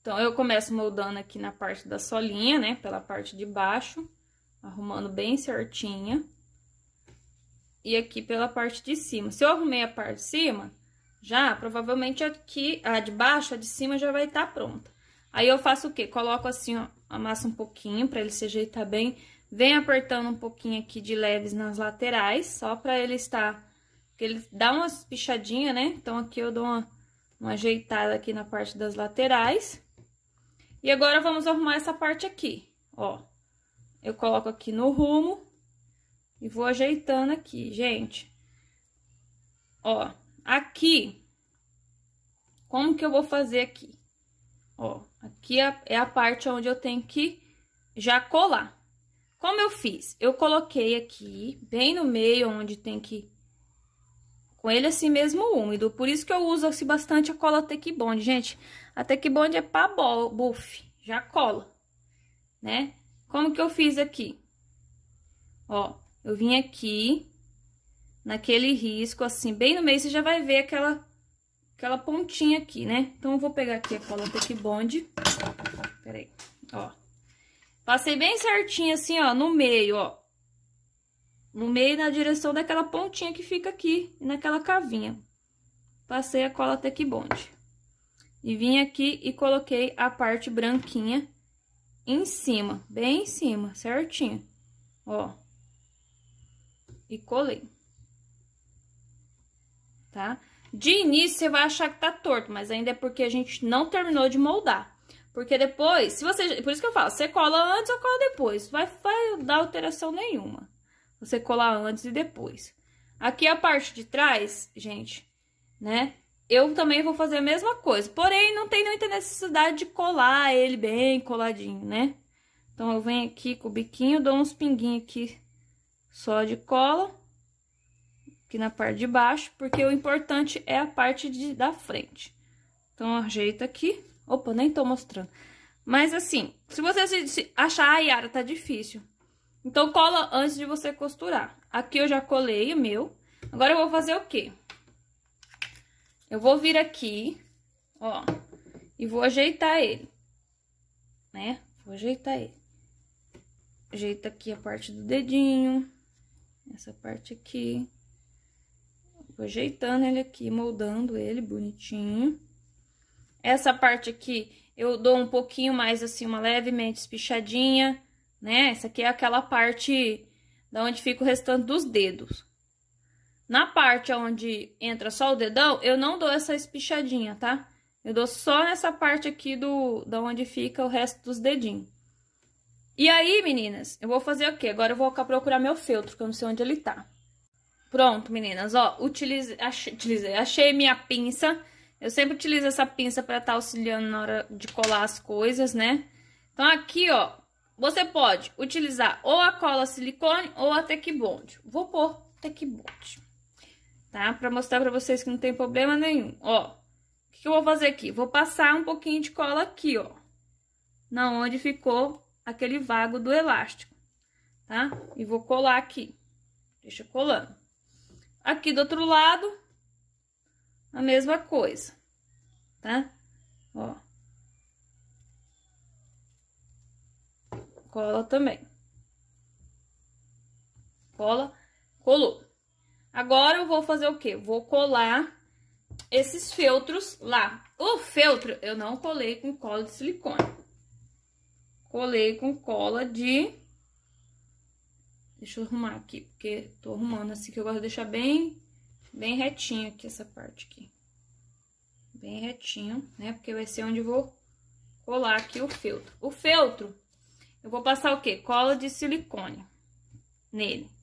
S1: Então, eu começo moldando aqui na parte da solinha, né? Pela parte de baixo. Arrumando bem certinha. E aqui pela parte de cima. Se eu arrumei a parte de cima, já, provavelmente aqui, a de baixo, a de cima já vai estar tá pronta. Aí eu faço o quê? Coloco assim, ó, amassa um pouquinho para ele se ajeitar bem. Vem apertando um pouquinho aqui de leves nas laterais, só para ele estar... Porque ele dá umas pichadinha, né? Então, aqui eu dou uma, uma ajeitada aqui na parte das laterais. E agora, vamos arrumar essa parte aqui, ó. Eu coloco aqui no rumo e vou ajeitando aqui, gente. Ó, aqui, como que eu vou fazer aqui? Ó, aqui é, é a parte onde eu tenho que já colar. Como eu fiz? Eu coloquei aqui, bem no meio, onde tem que... Com ele assim mesmo úmido, por isso que eu uso assim, bastante a cola Tech Bond, gente. A Tec Bond é pra buff, já cola, né? Como que eu fiz aqui? Ó, eu vim aqui naquele risco, assim, bem no meio, você já vai ver aquela, aquela pontinha aqui, né? Então, eu vou pegar aqui a cola Tech Bond. Peraí, ó. Passei bem certinho, assim, ó, no meio, ó. No meio, na direção daquela pontinha que fica aqui, naquela cavinha. Passei a cola Tech Bond. E vim aqui e coloquei a parte branquinha em cima, bem em cima, certinho, ó. E colei. Tá? De início, você vai achar que tá torto, mas ainda é porque a gente não terminou de moldar. Porque depois, se você... Por isso que eu falo, você cola antes ou cola depois. Vai, vai dar alteração nenhuma. Você colar antes e depois. Aqui a parte de trás, gente, né? eu também vou fazer a mesma coisa. Porém, não tem muita necessidade de colar ele bem coladinho, né? Então, eu venho aqui com o biquinho, dou uns pinguinhos aqui só de cola. Aqui na parte de baixo, porque o importante é a parte de, da frente. Então, ajeita aqui. Opa, nem tô mostrando. Mas, assim, se você se, se achar, a Yara, tá difícil. Então, cola antes de você costurar. Aqui eu já colei o meu. Agora, eu vou fazer o quê? Eu vou vir aqui, ó, e vou ajeitar ele, né? Vou ajeitar ele. Ajeita aqui a parte do dedinho, essa parte aqui. Vou ajeitando ele aqui, moldando ele bonitinho. Essa parte aqui eu dou um pouquinho mais assim, uma levemente espichadinha, né? Essa aqui é aquela parte da onde fica o restante dos dedos. Na parte onde entra só o dedão, eu não dou essa espichadinha, tá? Eu dou só nessa parte aqui do, da onde fica o resto dos dedinhos. E aí, meninas, eu vou fazer o quê? Agora eu vou procurar meu feltro, que eu não sei onde ele tá. Pronto, meninas, ó, utilizei, achei, utilizei, achei minha pinça. Eu sempre utilizo essa pinça pra estar tá auxiliando na hora de colar as coisas, né? Então, aqui, ó, você pode utilizar ou a cola silicone ou a bond. Vou pôr bond tá? Pra mostrar pra vocês que não tem problema nenhum, ó. O que, que eu vou fazer aqui? Vou passar um pouquinho de cola aqui, ó. Na onde ficou aquele vago do elástico, tá? E vou colar aqui. Deixa colando. Aqui do outro lado, a mesma coisa, tá? Ó. Cola também. Cola, colou. Agora eu vou fazer o quê? Vou colar esses feltros lá. O feltro eu não colei com cola de silicone. Colei com cola de... Deixa eu arrumar aqui, porque tô arrumando assim que eu gosto de deixar bem, bem retinho aqui essa parte aqui. Bem retinho, né? Porque vai ser onde eu vou colar aqui o feltro. O feltro, eu vou passar o quê? Cola de silicone nele.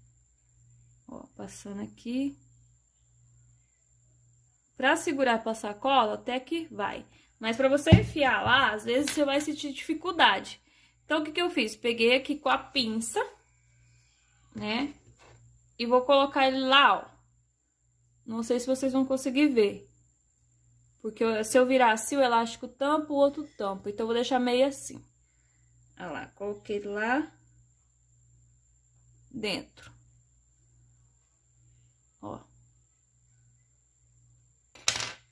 S1: Ó, passando aqui. Pra segurar passar cola até que vai. Mas pra você enfiar lá, às vezes você vai sentir dificuldade. Então, o que que eu fiz? Peguei aqui com a pinça, né? E vou colocar ele lá, ó. Não sei se vocês vão conseguir ver. Porque se eu virar assim, o elástico tampa, o outro tampa. Então, eu vou deixar meio assim. Olha lá, coloquei lá dentro.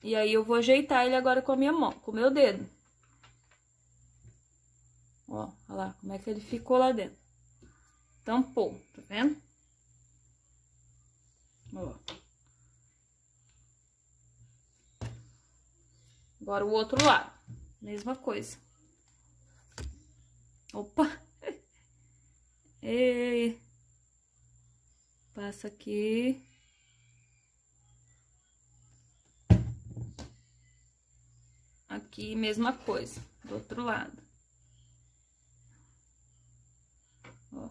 S1: E aí eu vou ajeitar ele agora com a minha mão, com o meu dedo. Ó, olha lá como é que ele ficou lá dentro. Tampou, tá vendo? Ó. Agora o outro lado, mesma coisa. Opa! Ei! Passa aqui. Aqui, mesma coisa, do outro lado. Ó.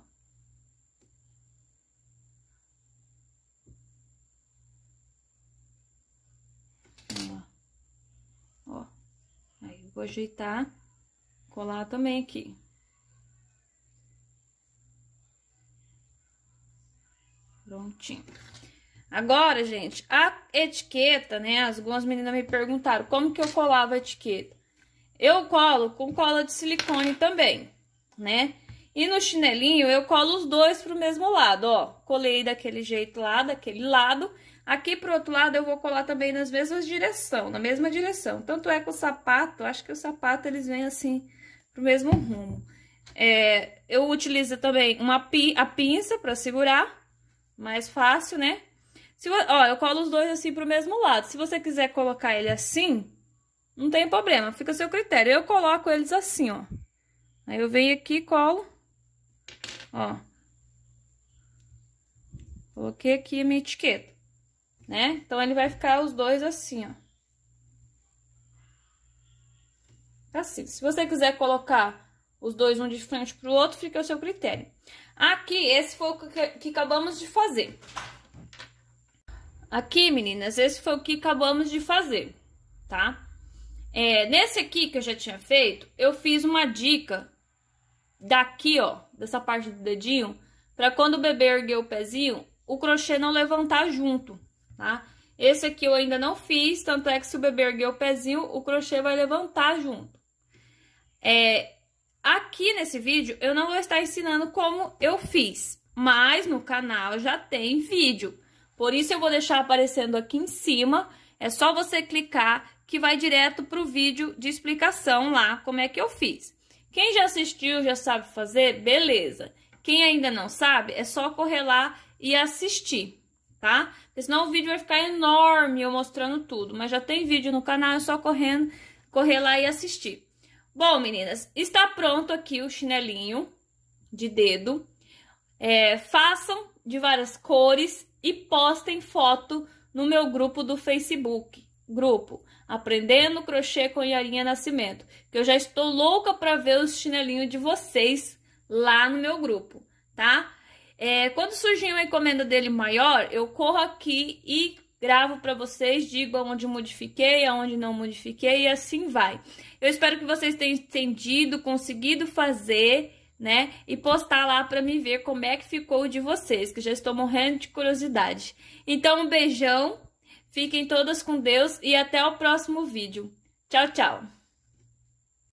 S1: Ó. Aí, vou ajeitar, colar também aqui. Prontinho. Agora, gente, a etiqueta, né? Algumas meninas me perguntaram como que eu colava a etiqueta. Eu colo com cola de silicone também, né? E no chinelinho eu colo os dois pro mesmo lado, ó. Colei daquele jeito lá, daquele lado. Aqui pro outro lado eu vou colar também nas mesmas direção, na mesma direção. Tanto é que o sapato, acho que o sapato eles vêm assim pro mesmo rumo. É, eu utilizo também uma a pinça para segurar, mais fácil, né? Se, ó, eu colo os dois assim pro mesmo lado. Se você quiser colocar ele assim, não tem problema, fica a seu critério. Eu coloco eles assim, ó. Aí eu venho aqui e colo, ó. Coloquei aqui a minha etiqueta, né? Então, ele vai ficar os dois assim, ó. Tá assim, se você quiser colocar os dois um de frente pro outro, fica a seu critério. Aqui, esse foi o que acabamos de fazer. Aqui, meninas, esse foi o que acabamos de fazer, tá? É, nesse aqui que eu já tinha feito, eu fiz uma dica daqui, ó, dessa parte do dedinho, para quando o bebê ergueu o pezinho, o crochê não levantar junto, tá? Esse aqui eu ainda não fiz, tanto é que se o bebê ergueu o pezinho, o crochê vai levantar junto. É, aqui nesse vídeo, eu não vou estar ensinando como eu fiz, mas no canal já tem vídeo por isso eu vou deixar aparecendo aqui em cima. É só você clicar que vai direto para o vídeo de explicação lá como é que eu fiz. Quem já assistiu, já sabe fazer, beleza. Quem ainda não sabe, é só correr lá e assistir, tá? Porque senão o vídeo vai ficar enorme eu mostrando tudo. Mas já tem vídeo no canal, é só correndo, correr lá e assistir. Bom, meninas, está pronto aqui o chinelinho de dedo. É, façam de várias cores e postem foto no meu grupo do Facebook, grupo Aprendendo Crochê com Yarinha Nascimento, que eu já estou louca para ver os chinelinhos de vocês lá no meu grupo, tá? É, quando surgir uma encomenda dele maior, eu corro aqui e gravo para vocês, digo aonde modifiquei, aonde não modifiquei e assim vai. Eu espero que vocês tenham entendido, conseguido fazer né? E postar lá para me ver como é que ficou o de vocês, que já estou morrendo de curiosidade. Então, um beijão, fiquem todas com Deus e até o próximo vídeo. Tchau, tchau!